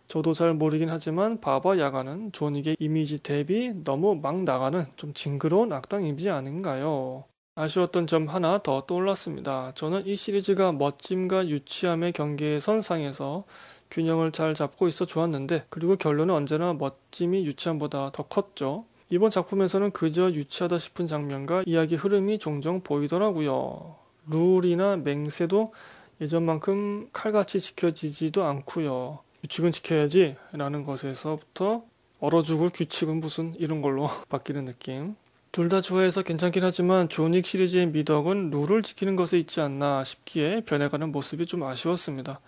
저도 잘 모르긴 하지만 바바 야가는 존이게 이미지 대비 너무 막 나가는 좀 징그러운 악당 이미지 아닌가요? 아쉬웠던 점 하나 더 떠올랐습니다. 저는 이 시리즈가 멋짐과 유치함의 경계의 선상에서 균형을 잘 잡고 있어 좋았는데 그리고 결론은 언제나 멋짐이 유치함보다 더 컸죠. 이번 작품에서는 그저 유치하다 싶은 장면과 이야기 흐름이 종종 보이더라고요. 룰이나 맹세도 예전만큼 칼같이 지켜지지도 않고요. 규칙은 지켜야지 라는 것에서부터 얼어 죽을 규칙은 무슨 이런 걸로 바뀌는 느낌. 둘 다 좋아해서 괜찮긴 하지만 조닉 시리즈의 미덕은 룰을 지키는 것에 있지 않나 싶기에 변해가는 모습이 좀 아쉬웠습니다.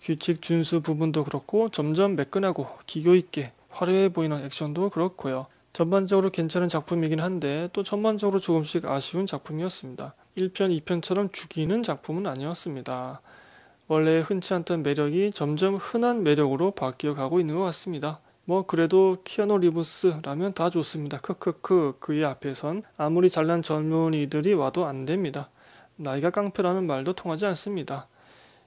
규칙 준수 부분도 그렇고 점점 매끈하고 기교 있게 화려해 보이는 액션도 그렇고요. 전반적으로 괜찮은 작품이긴 한데 또 전반적으로 조금씩 아쉬운 작품이었습니다. 1편, 2편처럼 죽이는 작품은 아니었습니다. 원래 흔치 않던 매력이 점점 흔한 매력으로 바뀌어 가고 있는 것 같습니다. 뭐 그래도 키아노 리브스라면 다 좋습니다. 크크크 그의 앞에선 아무리 잘난 젊은이들이 와도 안 됩니다. 나이가 깡패라는 말도 통하지 않습니다.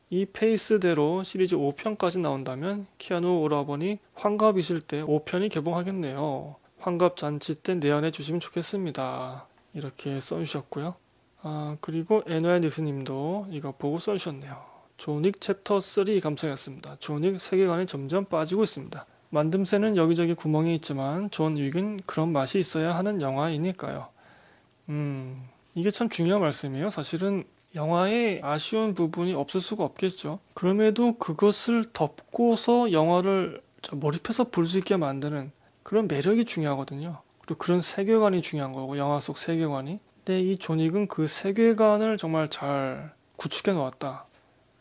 이 페이스대로 시리즈 5편까지 나온다면 키아노 오라버니 환갑이실 때 5편이 개봉하겠네요. 환갑 잔치 때 내한해 주시면 좋겠습니다. 이렇게 써주셨고요. 아, 그리고 에노야 닉스님도 이거 보고 써주셨네요. 조닉 챕터 3감상했습니다 조닉 세계관이 점점 빠지고 있습니다. 만듦새는 여기저기 구멍이 있지만 존 윅은 그런 맛이 있어야 하는 영화이니까요. 음, 이게 참 중요한 말씀이에요. 사실은 영화에 아쉬운 부분이 없을 수가 없겠죠. 그럼에도 그것을 덮고서 영화를 몰입해서 볼 수 있게 만드는 그런 매력이 중요하거든요. 그리고 그런 세계관이 중요한 거고 영화 속 세계관이 근데 이 존윅은 그 세계관을 정말 잘 구축해 놓았다.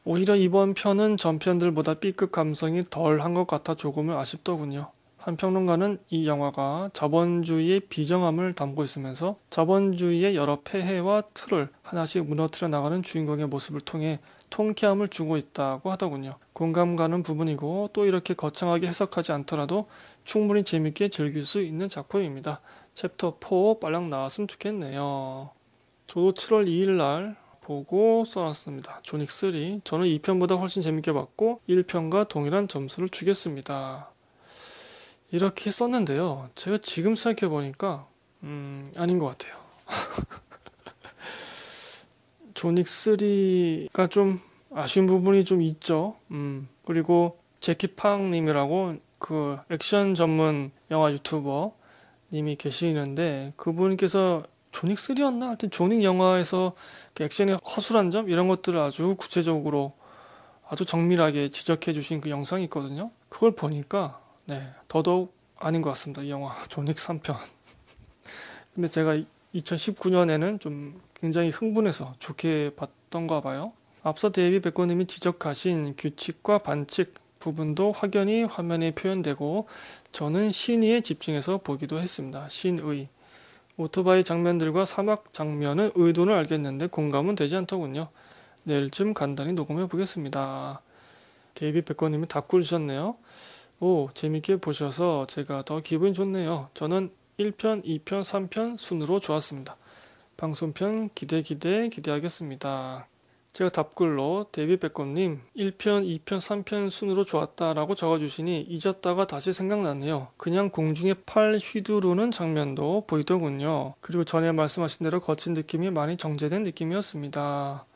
오히려 이번 편은 전편들보다 B급 감성이 덜 한 것 같아 조금은 아쉽더군요. 한 평론가는 이 영화가 자본주의의 비정함을 담고 있으면서 자본주의의 여러 폐해와 틀을 하나씩 무너뜨려 나가는 주인공의 모습을 통해 통쾌함을 주고 있다고 하더군요. 공감 가는 부분이고 또 이렇게 거창하게 해석하지 않더라도 충분히 재밌게 즐길 수 있는 작품입니다. 챕터 4 빨랑 나왔으면 좋겠네요. 저도 7월 2일 날 보고 써놨습니다. 조닉 3. 저는 2편보다 훨씬 재밌게 봤고 1편과 동일한 점수를 주겠습니다. 이렇게 썼는데요. 제가 지금 생각해 보니까 음, 아닌 것 같아요. 조닉 3가 좀 아쉬운 부분이 좀 있죠. 음, 그리고 제키팡님이라고 그 액션 전문 영화 유튜버 님이 계시는데 그분께서 조닉 3였나 하여튼 조닉 영화에서 그 액션의 허술한 점 이런 것들을 아주 구체적으로 아주 정밀하게 지적해 주신 그 영상이 있거든요. 그걸 보니까 네, 더더욱 아닌 것 같습니다. 이 영화 조닉 3편. 근데 제가 2019년에는 좀 굉장히 흥분해서 좋게 봤던가 봐요. 앞서 데이비 백고님이 지적하신 규칙과 반칙, 부분도 확연히 화면에 표현되고 저는 신의에 집중해서 보기도 했습니다. 신의. 오토바이 장면들과 사막 장면은 의도는 알겠는데 공감은 되지 않더군요. 내일쯤 간단히 녹음해 보겠습니다. 데이비 백거님이 답글 주셨네요. 오, 재밌게 보셔서 제가 더 기분이 좋네요. 저는 1편, 2편, 3편 순으로 좋았습니다. 방송편 기대 기대 기대하겠습니다. 제가 답글로 데뷔백검님 1편, 2편, 3편 순으로 좋았다라고 적어주시니 잊었다가 다시 생각났네요. 그냥 공중에 팔 휘두르는 장면도 보이더군요. 그리고 전에 말씀하신 대로 거친 느낌이 많이 정제된 느낌이었습니다.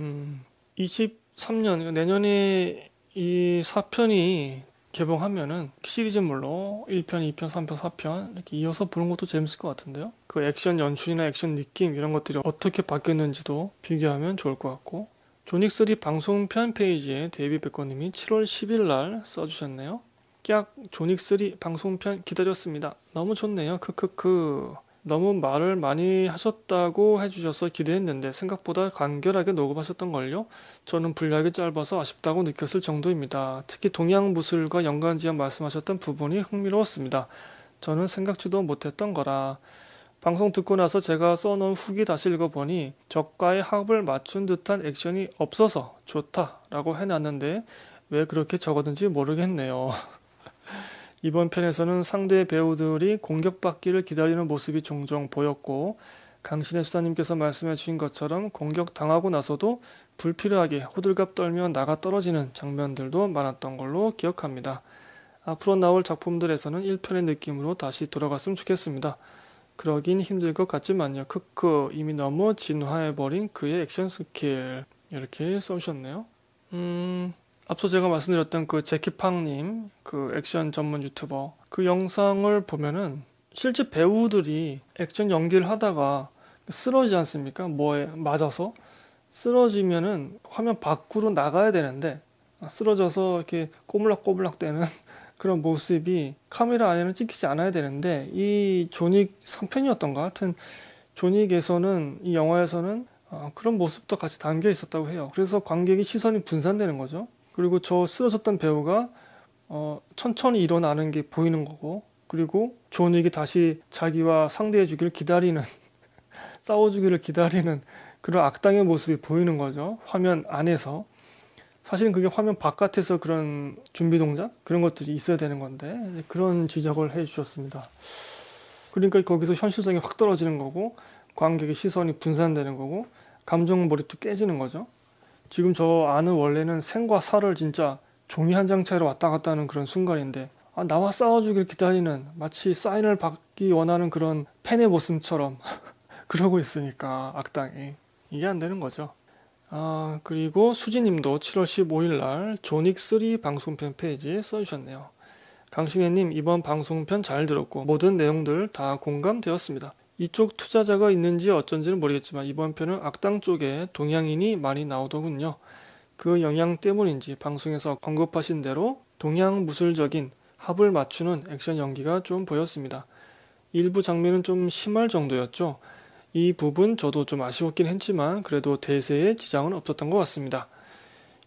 음, 23년, 내년에 이 4편이 개봉하면은 시리즈물로 1편, 2편, 3편, 4편 이렇게 이어서 부른 것도 재밌을 것 같은데요. 그 액션 연출이나 액션 느낌 이런 것들이 어떻게 바뀌었는지도 비교하면 좋을 것 같고 조닉3 방송편 페이지에 데이비 백거님이 7월 10일 날 써주셨네요. 깍 조닉3 방송편 기다렸습니다. 너무 좋네요. 크크크. 너무 말을 많이 하셨다고 해주셔서 기대했는데 생각보다 간결하게 녹음하셨던걸요? 저는 분량이 짧아서 아쉽다고 느꼈을 정도입니다. 특히 동양 무술과 연관 지어 말씀하셨던 부분이 흥미로웠습니다. 저는 생각지도 못했던 거라. 방송 듣고 나서 제가 써놓은 후기 다시 읽어보니 적과의 합을 맞춘 듯한 액션이 없어서 좋다라고 해놨는데 왜 그렇게 적었는지 모르겠네요. 이번 편에서는 상대 배우들이 공격받기를 기다리는 모습이 종종 보였고 강신의 수사님께서 말씀해 주신 것처럼 공격당하고 나서도 불필요하게 호들갑 떨며 나가 떨어지는 장면들도 많았던 걸로 기억합니다. 앞으로 나올 작품들에서는 1편의 느낌으로 다시 돌아갔으면 좋겠습니다. 그러긴 힘들 것 같지만요. 크크 이미 너무 진화해버린 그의 액션 스킬 이렇게 써주셨네요. 음... 앞서 제가 말씀드렸던 그 제키팡님 그 액션 전문 유튜버 그 영상을 보면은 실제 배우들이 액션 연기를 하다가 쓰러지지 않습니까? 뭐에 맞아서 쓰러지면은 화면 밖으로 나가야 되는데 쓰러져서 이렇게 꼬물락꼬물락 되는 그런 모습이 카메라 안에는 찍히지 않아야 되는데 이존닉상편이었던가 하여튼 존닉에서는이 영화에서는 어, 그런 모습도 같이 담겨 있었다고 해요. 그래서 관객의 시선이 분산되는 거죠. 그리고 저 쓰러졌던 배우가 어, 천천히 일어나는 게 보이는 거고 그리고 존윅이 다시 자기와 상대해 주기를 기다리는 싸워 주기를 기다리는 그런 악당의 모습이 보이는 거죠 화면 안에서 사실은 그게 화면 바깥에서 그런 준비 동작 그런 것들이 있어야 되는 건데 그런 지적을 해 주셨습니다 그러니까 거기서 현실성이 확 떨어지는 거고 관객의 시선이 분산되는 거고 감정 몰입도 깨지는 거죠 지금 저 아는 원래는 생과 살을 진짜 종이 한 장차로 왔다 갔다 하는 그런 순간인데 아, 나와 싸워주길 기다리는 마치 사인을 받기 원하는 그런 팬의 모습처럼 그러고 있으니까 악당이 이게 안 되는 거죠. 아 그리고 수지님도 7월 15일 날 조닉 3 방송편 페이지에 써주셨네요. 강신혜님 이번 방송편 잘 들었고 모든 내용들 다 공감되었습니다. 이쪽 투자자가 있는지 어쩐지는 모르겠지만 이번 편은 악당 쪽에 동양인이 많이 나오더군요. 그 영향 때문인지 방송에서 언급하신 대로 동양 무술적인 합을 맞추는 액션 연기가 좀 보였습니다. 일부 장면은 좀 심할 정도였죠. 이 부분 저도 좀 아쉬웠긴 했지만 그래도 대세에 지장은 없었던 것 같습니다.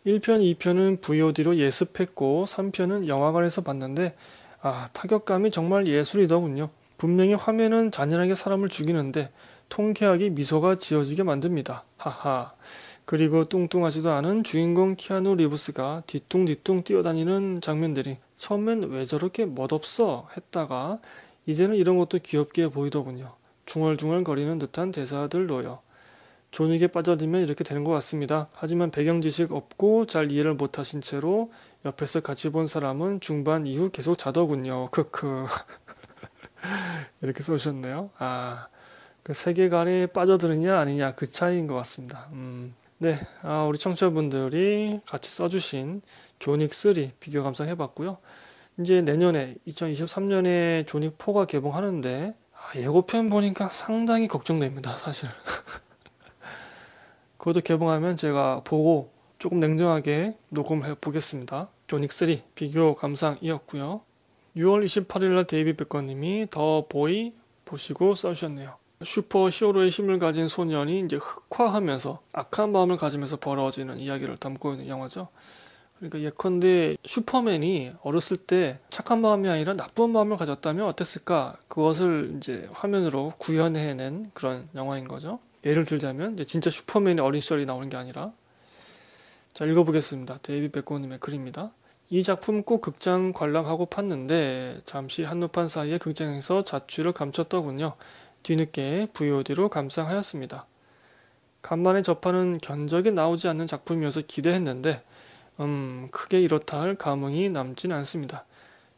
1편, 2편은 VOD로 예습했고 3편은 영화관에서 봤는데 아, 타격감이 정말 예술이더군요. 분명히 화면은 잔인하게 사람을 죽이는데 통쾌하게 미소가 지어지게 만듭니다. 하하. 그리고 뚱뚱하지도 않은 주인공 키아누 리브스가 뒤뚱뒤뚱 뛰어다니는 장면들이 처음엔 왜 저렇게 멋없어 했다가 이제는 이런 것도 귀엽게 보이더군요. 중얼중얼 거리는 듯한 대사들로요. 존익에 빠져들면 이렇게 되는 것 같습니다. 하지만 배경 지식 없고 잘 이해를 못하신 채로 옆에서 같이 본 사람은 중반 이후 계속 자더군요. 크크. 이렇게 써주셨네요. 아, 그 세계관에 빠져드느냐 아니냐 그 차이인 것 같습니다. 음, 네, 아, 우리 청취자분들이 같이 써주신 조닉3 비교 감상해봤고요. 이제 내년에 2023년에 조닉4가 개봉하는데 아, 예고편 보니까 상당히 걱정됩니다. 사실. 그것도 개봉하면 제가 보고 조금 냉정하게 녹음해 보겠습니다. 조닉3 비교 감상이었고요. 6월 28일날 데이비 백건님이 더 보이 보시고 써주셨네요. 슈퍼 히어로의 힘을 가진 소년이 이제 흑화하면서 악한 마음을 가지면서 벌어지는 이야기를 담고 있는 영화죠. 그러니까 예컨대 슈퍼맨이 어렸을 때 착한 마음이 아니라 나쁜 마음을 가졌다면 어땠을까? 그것을 이제 화면으로 구현해낸 그런 영화인 거죠. 예를 들자면 진짜 슈퍼맨이 어린 시절이 나오는 게 아니라 자 읽어보겠습니다. 데이비 백고님의 글입니다. 이 작품 꼭 극장 관람하고 팠는데 잠시 한눈판 사이에 극장에서 자취를 감췄더군요. 뒤늦게 VOD로 감상하였습니다. 간만에 접하는 견적이 나오지 않는 작품이어서 기대했는데 음 크게 이렇다 할 감흥이 남진 않습니다.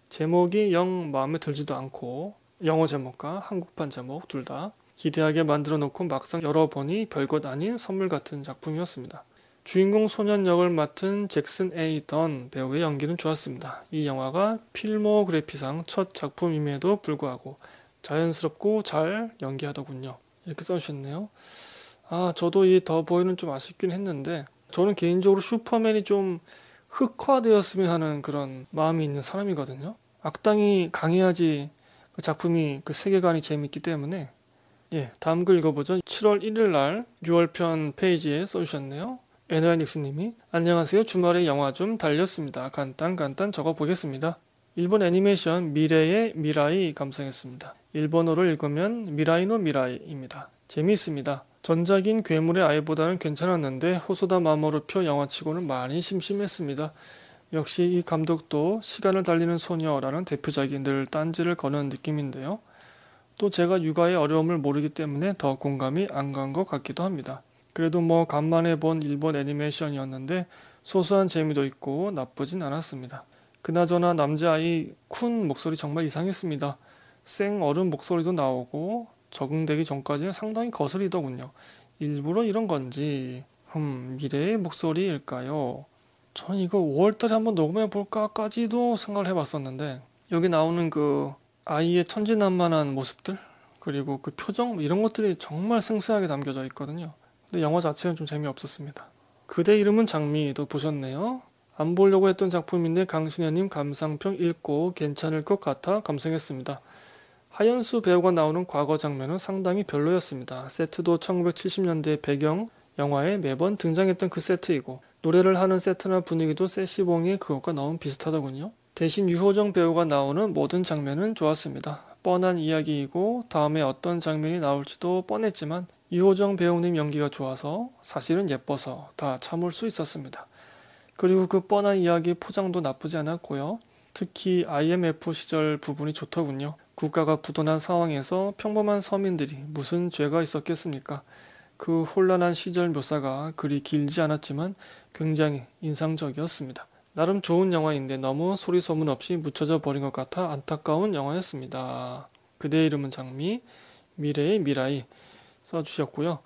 제목이 영 마음에 들지도 않고 영어 제목과 한국판 제목 둘 다 기대하게 만들어 놓고 막상 열어보니 별것 아닌 선물 같은 작품이었습니다. 주인공 소년 역을 맡은 잭슨 에이던 배우의 연기는 좋았습니다. 이 영화가 필모그래피상 첫 작품임에도 불구하고 자연스럽고 잘 연기하더군요. 이렇게 써주셨네요. 아, 저도 이 더 보이는 좀 아쉽긴 했는데, 저는 개인적으로 슈퍼맨이 좀 흑화되었으면 하는 그런 마음이 있는 사람이거든요. 악당이 강해야지 그 작품이 그 세계관이 재밌기 때문에, 예, 다음 글 읽어보죠. 7월 1일 날 6월편 페이지에 써주셨네요. 에너닉스님이 안녕하세요. 주말에 영화 좀 달렸습니다. 간단 간단 적어보겠습니다. 일본 애니메이션 미래의 미라이 감상했습니다. 일본어를 읽으면 미라이노 미라이입니다. 재미있습니다. 전작인 괴물의 아이보다는 괜찮았는데 호소다 마모루표 영화치고는 많이 심심했습니다. 역시 이 감독도 시간을 달리는 소녀라는 대표작인늘 딴지를 거는 느낌인데요. 또 제가 육아의 어려움을 모르기 때문에 더 공감이 안 간 것 같기도 합니다. 그래도 뭐 간만에 본 일본 애니메이션이었는데 소소한 재미도 있고 나쁘진 않았습니다. 그나저나 남자아이 쿤 목소리 정말 이상했습니다. 생 어른 목소리도 나오고 적응되기 전까지는 상당히 거슬리더군요. 일부러 이런 건지 음 미래의 목소리일까요? 전 이거 5월달에 한번 녹음해 볼까까지도 생각을 해봤었는데 여기 나오는 그 아이의 천진난만한 모습들 그리고 그 표정 이런 것들이 정말 생생하게 담겨져 있거든요. 근데 영화 자체는 좀 재미없었습니다. 그대 이름은 장미도 보셨네요. 안 보려고 했던 작품인데 강신혜님 감상평 읽고 괜찮을 것 같아 감상했습니다. 하연수 배우가 나오는 과거 장면은 상당히 별로였습니다. 세트도 1970년대 배경 영화에 매번 등장했던 그 세트이고 노래를 하는 세트나 분위기도 세시봉의 그것과 너무 비슷하더군요. 대신 유호정 배우가 나오는 모든 장면은 좋았습니다. 뻔한 이야기이고 다음에 어떤 장면이 나올지도 뻔했지만 유호정 배우님 연기가 좋아서 사실은 예뻐서 다 참을 수 있었습니다. 그리고 그 뻔한 이야기 포장도 나쁘지 않았고요. 특히 IMF 시절 부분이 좋더군요. 국가가 부도난 상황에서 평범한 서민들이 무슨 죄가 있었겠습니까? 그 혼란한 시절 묘사가 그리 길지 않았지만 굉장히 인상적이었습니다. 나름 좋은 영화인데 너무 소리 소문 없이 묻혀져 버린 것 같아 안타까운 영화였습니다. 그대 이름은 장미, 미래의 미라이, 써주셨고요.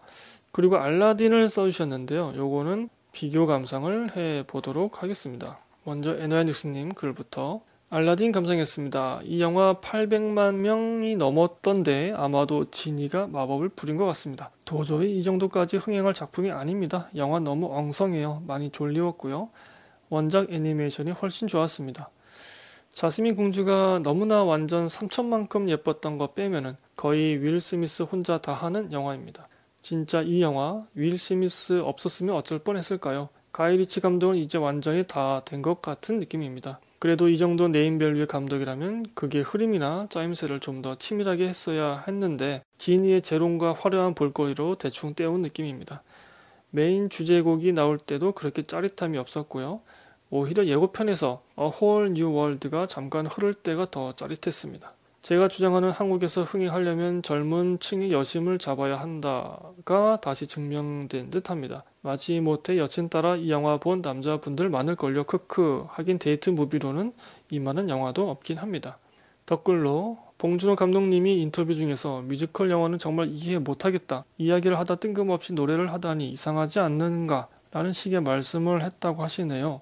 그리고 알라딘을 써주셨는데요. 요거는 비교 감상을 해 보도록 하겠습니다. 먼저 에너야닉스님 글부터 알라딘 감상했습니다. 이 영화 800만 명이 넘었던데 아마도 지니가 마법을 부린 것 같습니다. 도저히 이 정도까지 흥행할 작품이 아닙니다. 영화 너무 엉성해요. 많이 졸리웠고요. 원작 애니메이션이 훨씬 좋았습니다. 자스민 공주가 너무나 완전 3천만큼 예뻤던 거 빼면은 거의 윌 스미스 혼자 다 하는 영화입니다. 진짜 이 영화 윌 스미스 없었으면 어쩔 뻔했을까요? 가이리치 감독은 이제 완전히 다 된 것 같은 느낌입니다. 그래도 이 정도 네임밸류의 감독이라면 그게 흐름이나 짜임새를 좀 더 치밀하게 했어야 했는데 지니의 재롱과 화려한 볼거리로 대충 때운 느낌입니다. 메인 주제곡이 나올 때도 그렇게 짜릿함이 없었고요. 오히려 예고편에서 A Whole New World가 잠깐 흐를 때가 더 짜릿했습니다. 제가 주장하는 한국에서 흥행하려면 젊은 층의 여심을 잡아야 한다가 다시 증명된 듯합니다. 마지못해 여친 따라 이 영화 본 남자분들 많을걸요 크크 하긴 데이트 무비로는 이만한 영화도 없긴 합니다. 덧글로 봉준호 감독님이 인터뷰 중에서 뮤지컬 영화는 정말 이해 못하겠다. 이야기를 하다 뜬금없이 노래를 하다니 이상하지 않는가 라는 식의 말씀을 했다고 하시네요.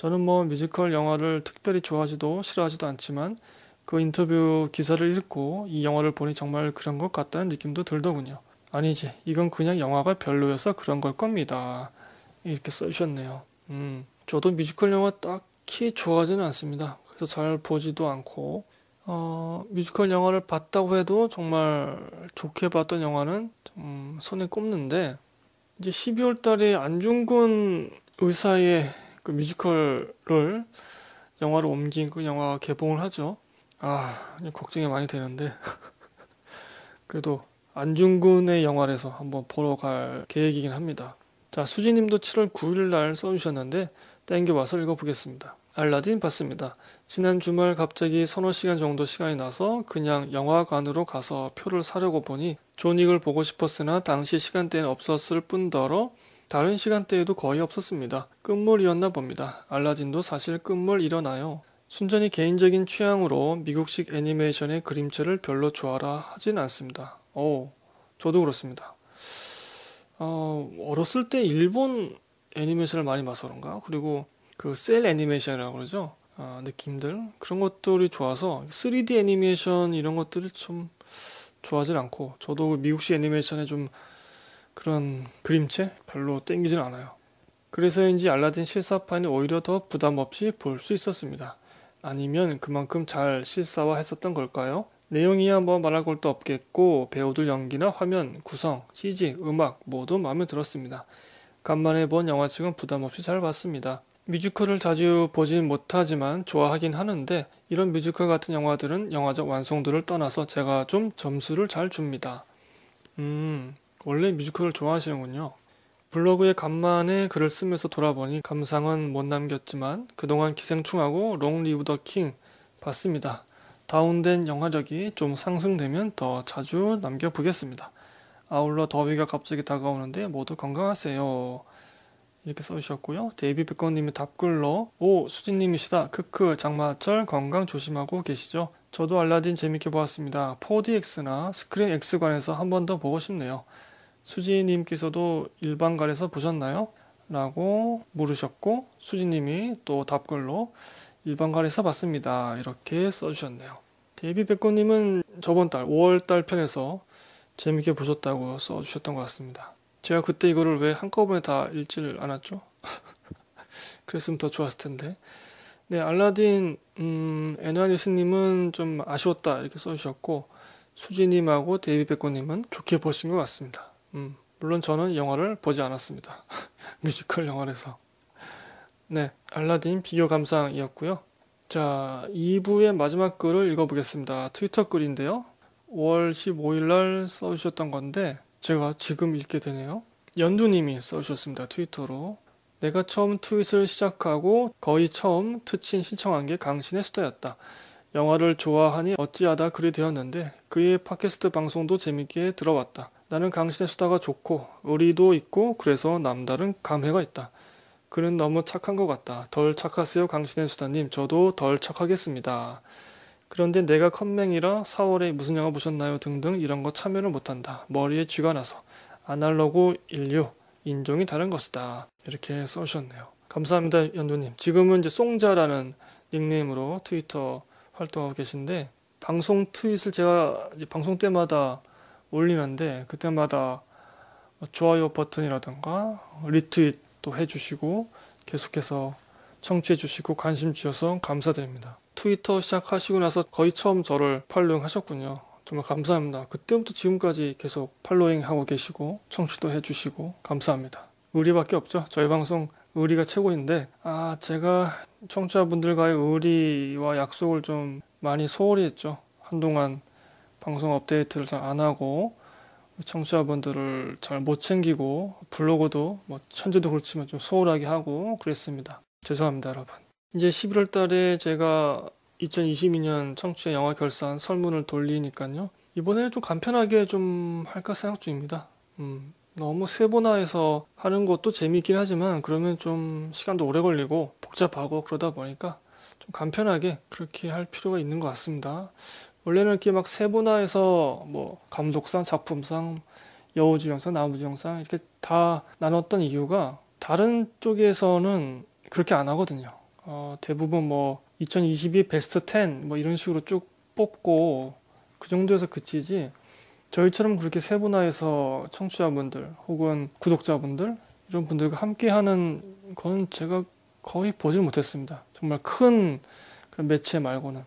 저는 뭐 뮤지컬 영화를 특별히 좋아하지도 싫어하지도 않지만 그 인터뷰 기사를 읽고 이 영화를 보니 정말 그런 것 같다는 느낌도 들더군요. 아니지, 이건 그냥 영화가 별로여서 그런 걸 겁니다. 이렇게 써주셨네요. 음, 저도 뮤지컬 영화 딱히 좋아하지는 않습니다. 그래서 잘 보지도 않고, 어, 뮤지컬 영화를 봤다고 해도 정말 좋게 봤던 영화는 좀 손에 꼽는데, 이제 12월 달에 안중근 의사의 그 뮤지컬을 영화로 옮긴 그 영화 개봉을 하죠. 아, 걱정이 많이 되는데. 그래도 안중근의 영화에서 한번 보러 갈 계획이긴 합니다. 자, 수지님도 7월 9일 날 써주셨는데 땡겨와서 읽어보겠습니다. 알라딘 봤습니다. 지난 주말 갑자기 서너 시간 정도 시간이 나서 그냥 영화관으로 가서 표를 사려고 보니 존익을 보고 싶었으나 당시 시간대엔 없었을 뿐더러 다른 시간대에도 거의 없었습니다. 끝물이었나 봅니다. 알라딘도 사실 끝물 일어나요. 순전히 개인적인 취향으로 미국식 애니메이션의 그림체를 별로 좋아라 하진 않습니다. 어, 저도 그렇습니다. 어, 어렸을 때 일본 애니메이션을 많이 봐서 그런가? 그리고 그 셀 애니메이션이라고 그러죠? 어, 느낌들 그런 것들이 좋아서 3D 애니메이션 이런 것들을 좀 좋아하지 않고 저도 그 미국식 애니메이션에 좀 그런 그림체 별로 땡기진 않아요. 그래서인지 알라딘 실사판이 오히려 더 부담 없이 볼 수 있었습니다. 아니면 그만큼 잘 실사화 했었던 걸까요? 내용이야 뭐 말할 것도 없겠고 배우들 연기나 화면, 구성, CG, 음악 모두 마음에 들었습니다. 간만에 본 영화 측은 부담 없이 잘 봤습니다. 뮤지컬을 자주 보진 못하지만 좋아하긴 하는데 이런 뮤지컬 같은 영화들은 영화적 완성도를 떠나서 제가 좀 점수를 잘 줍니다. 음, 원래 뮤지컬을 좋아하시는군요. 블로그에 간만에 글을 쓰면서 돌아보니 감상은 못 남겼지만 그동안 기생충하고 롱 리브 더킹 봤습니다. 다운된 영화력이 좀 상승되면 더 자주 남겨보겠습니다. 아울러 더위가 갑자기 다가오는데 모두 건강하세요. 이렇게 써주셨고요. 데이비 백건님이 답글로 오 수진님이시다. 크크 장마철 건강 조심하고 계시죠. 저도 알라딘 재밌게 보았습니다. 4DX나 스크린 X관에서 한 번 더 보고 싶네요. 수지님께서도 일반관에서 보셨나요? 라고 물으셨고 수지님이 또 답글로 일반관에서 봤습니다. 이렇게 써주셨네요. 데뷔 백고님은 저번 달 5월달 편에서 재밌게 보셨다고 써주셨던 것 같습니다. 제가 그때 이거를 왜 한꺼번에 다 읽지를 않았죠? 그랬으면 더 좋았을 텐데. 네, 알라딘, 음, 에나리스님은 좀 아쉬웠다 이렇게 써주셨고, 수지님하고 데이비 백고님은 좋게 보신 것 같습니다. 음, 물론 저는 영화를 보지 않았습니다. 뮤지컬 영화에서. 네, 알라딘 비교 감상이었고요. 자, 2부의 마지막 글을 읽어보겠습니다. 트위터 글인데요. 5월 15일 날 써주셨던 건데 제가 지금 읽게 되네요. 연두님이 써주셨습니다. 트위터로. 내가 처음 트윗을 시작하고 거의 처음 트친 신청한 게 강신의 수다였다. 영화를 좋아하니 어찌하다 그리 되었는데 그의 팟캐스트 방송도 재밌게 들어왔다. 나는 강신의 수다가 좋고 의리도 있고 그래서 남다른 감회가 있다. 그는 너무 착한 것 같다. 덜 착하세요 강신의 수다님. 저도 덜 착하겠습니다. 그런데 내가 컴맹이라 4월에 무슨 영화 보셨나요 등등 이런 거 참여를 못한다. 머리에 쥐가 나서 아날로그 인류 인종이 다른 것이다. 이렇게 써주셨네요. 감사합니다 연두님. 지금은 이제 송자라는 닉네임으로 트위터 활동하고 계신데 방송 트윗을 제가 방송 때마다 올리는데 그때마다 뭐 좋아요 버튼이라든가 리트윗도 해주시고 계속해서 청취해주시고 관심 주셔서 감사드립니다. 트위터 시작하시고 나서 거의 처음 저를 팔로잉 하셨군요. 정말 감사합니다. 그때부터 지금까지 계속 팔로잉 하고 계시고 청취도 해주시고 감사합니다. 의리밖에 없죠. 저희 방송 의리가 최고인데 아 제가 청취자분들과의 의리와 약속을 좀 많이 소홀히 했죠. 한동안 방송 업데이트를 잘 안 하고 청취자분들을 잘 못 챙기고 블로그도 뭐 천재도 그렇지만 좀 소홀하게 하고 그랬습니다. 죄송합니다, 여러분. 이제 11월 달에 제가 2022년 청취자 영화 결산 설문을 돌리니까요. 이번에는 좀 간편하게 좀 할까 생각 중입니다. 음, 너무 세분화해서 하는 것도 재미있긴 하지만 그러면 좀 시간도 오래 걸리고 복잡하고 그러다 보니까 좀 간편하게 그렇게 할 필요가 있는 것 같습니다. 원래는 이렇게 막 세분화해서 뭐 감독상, 작품상, 여우주연상, 나무주연상 이렇게 다 나눴던 이유가 다른 쪽에서는 그렇게 안 하거든요. 어, 대부분 뭐 2022 베스트 10 뭐 이런 식으로 쭉 뽑고 그 정도에서 그치지 저희처럼 그렇게 세분화해서 청취자분들 혹은 구독자분들 이런 분들과 함께하는 건 제가 거의 보질 못했습니다. 정말 큰 그런 매체 말고는.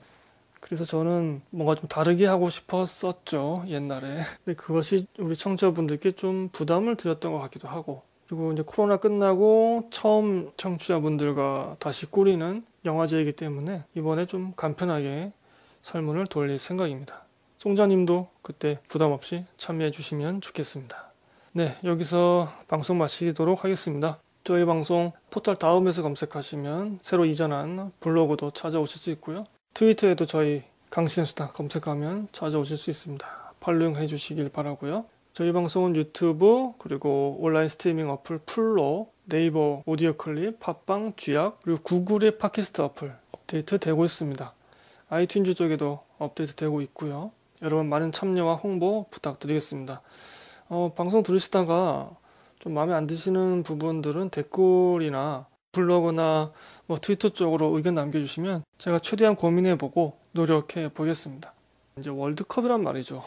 그래서 저는 뭔가 좀 다르게 하고 싶었었죠 옛날에 근데 그것이 우리 청취자분들께 좀 부담을 드렸던 것 같기도 하고 그리고 이제 코로나 끝나고 처음 청취자분들과 다시 꾸리는 영화제이기 때문에 이번에 좀 간편하게 설문을 돌릴 생각입니다. 송자님도 그때 부담 없이 참여해 주시면 좋겠습니다. 네, 여기서 방송 마치도록 하겠습니다. 저희 방송 포털 다음에서 검색하시면 새로 이전한 블로그도 찾아오실 수 있고요. 트위터에도 저희 강신 수다 검색하면 찾아오실 수 있습니다. 팔로해 주시길 바라고요. 저희 방송은 유튜브 그리고 온라인 스트리밍 어플 풀로 네이버 오디오 클립, 팟빵, 쥐약 그리고 구글의 팟캐스트 어플 업데이트 되고 있습니다. 아이튠즈 쪽에도 업데이트 되고 있고요. 여러분 많은 참여와 홍보 부탁드리겠습니다. 어, 방송 들으시다가 좀 마음에 안 드시는 부분들은 댓글이나 블로그나 뭐 트위터 쪽으로 의견 남겨주시면 제가 최대한 고민해보고 노력해 보겠습니다. 이제 월드컵이란 말이죠.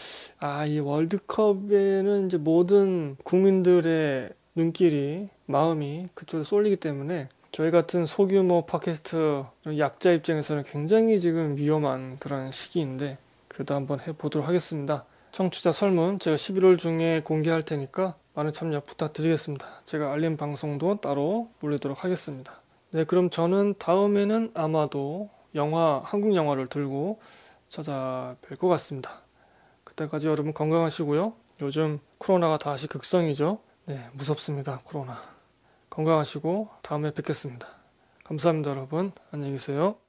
아, 이 월드컵에는 이제 모든 국민들의 눈길이, 마음이 그쪽에 쏠리기 때문에 저희 같은 소규모 팟캐스트 약자 입장에서는 굉장히 지금 위험한 그런 시기인데 그래도 한번 해보도록 하겠습니다. 청취자 설문 제가 11월 중에 공개할 테니까 많은 참여 부탁드리겠습니다. 제가 알림 방송도 따로 올리도록 하겠습니다. 네, 그럼 저는 다음에는 아마도 영화, 한국 영화를 들고 찾아뵐 것 같습니다. 그때까지 여러분 건강하시고요. 요즘 코로나가 다시 극성이죠. 네, 무섭습니다. 코로나. 건강하시고 다음에 뵙겠습니다. 감사합니다, 여러분. 안녕히 계세요.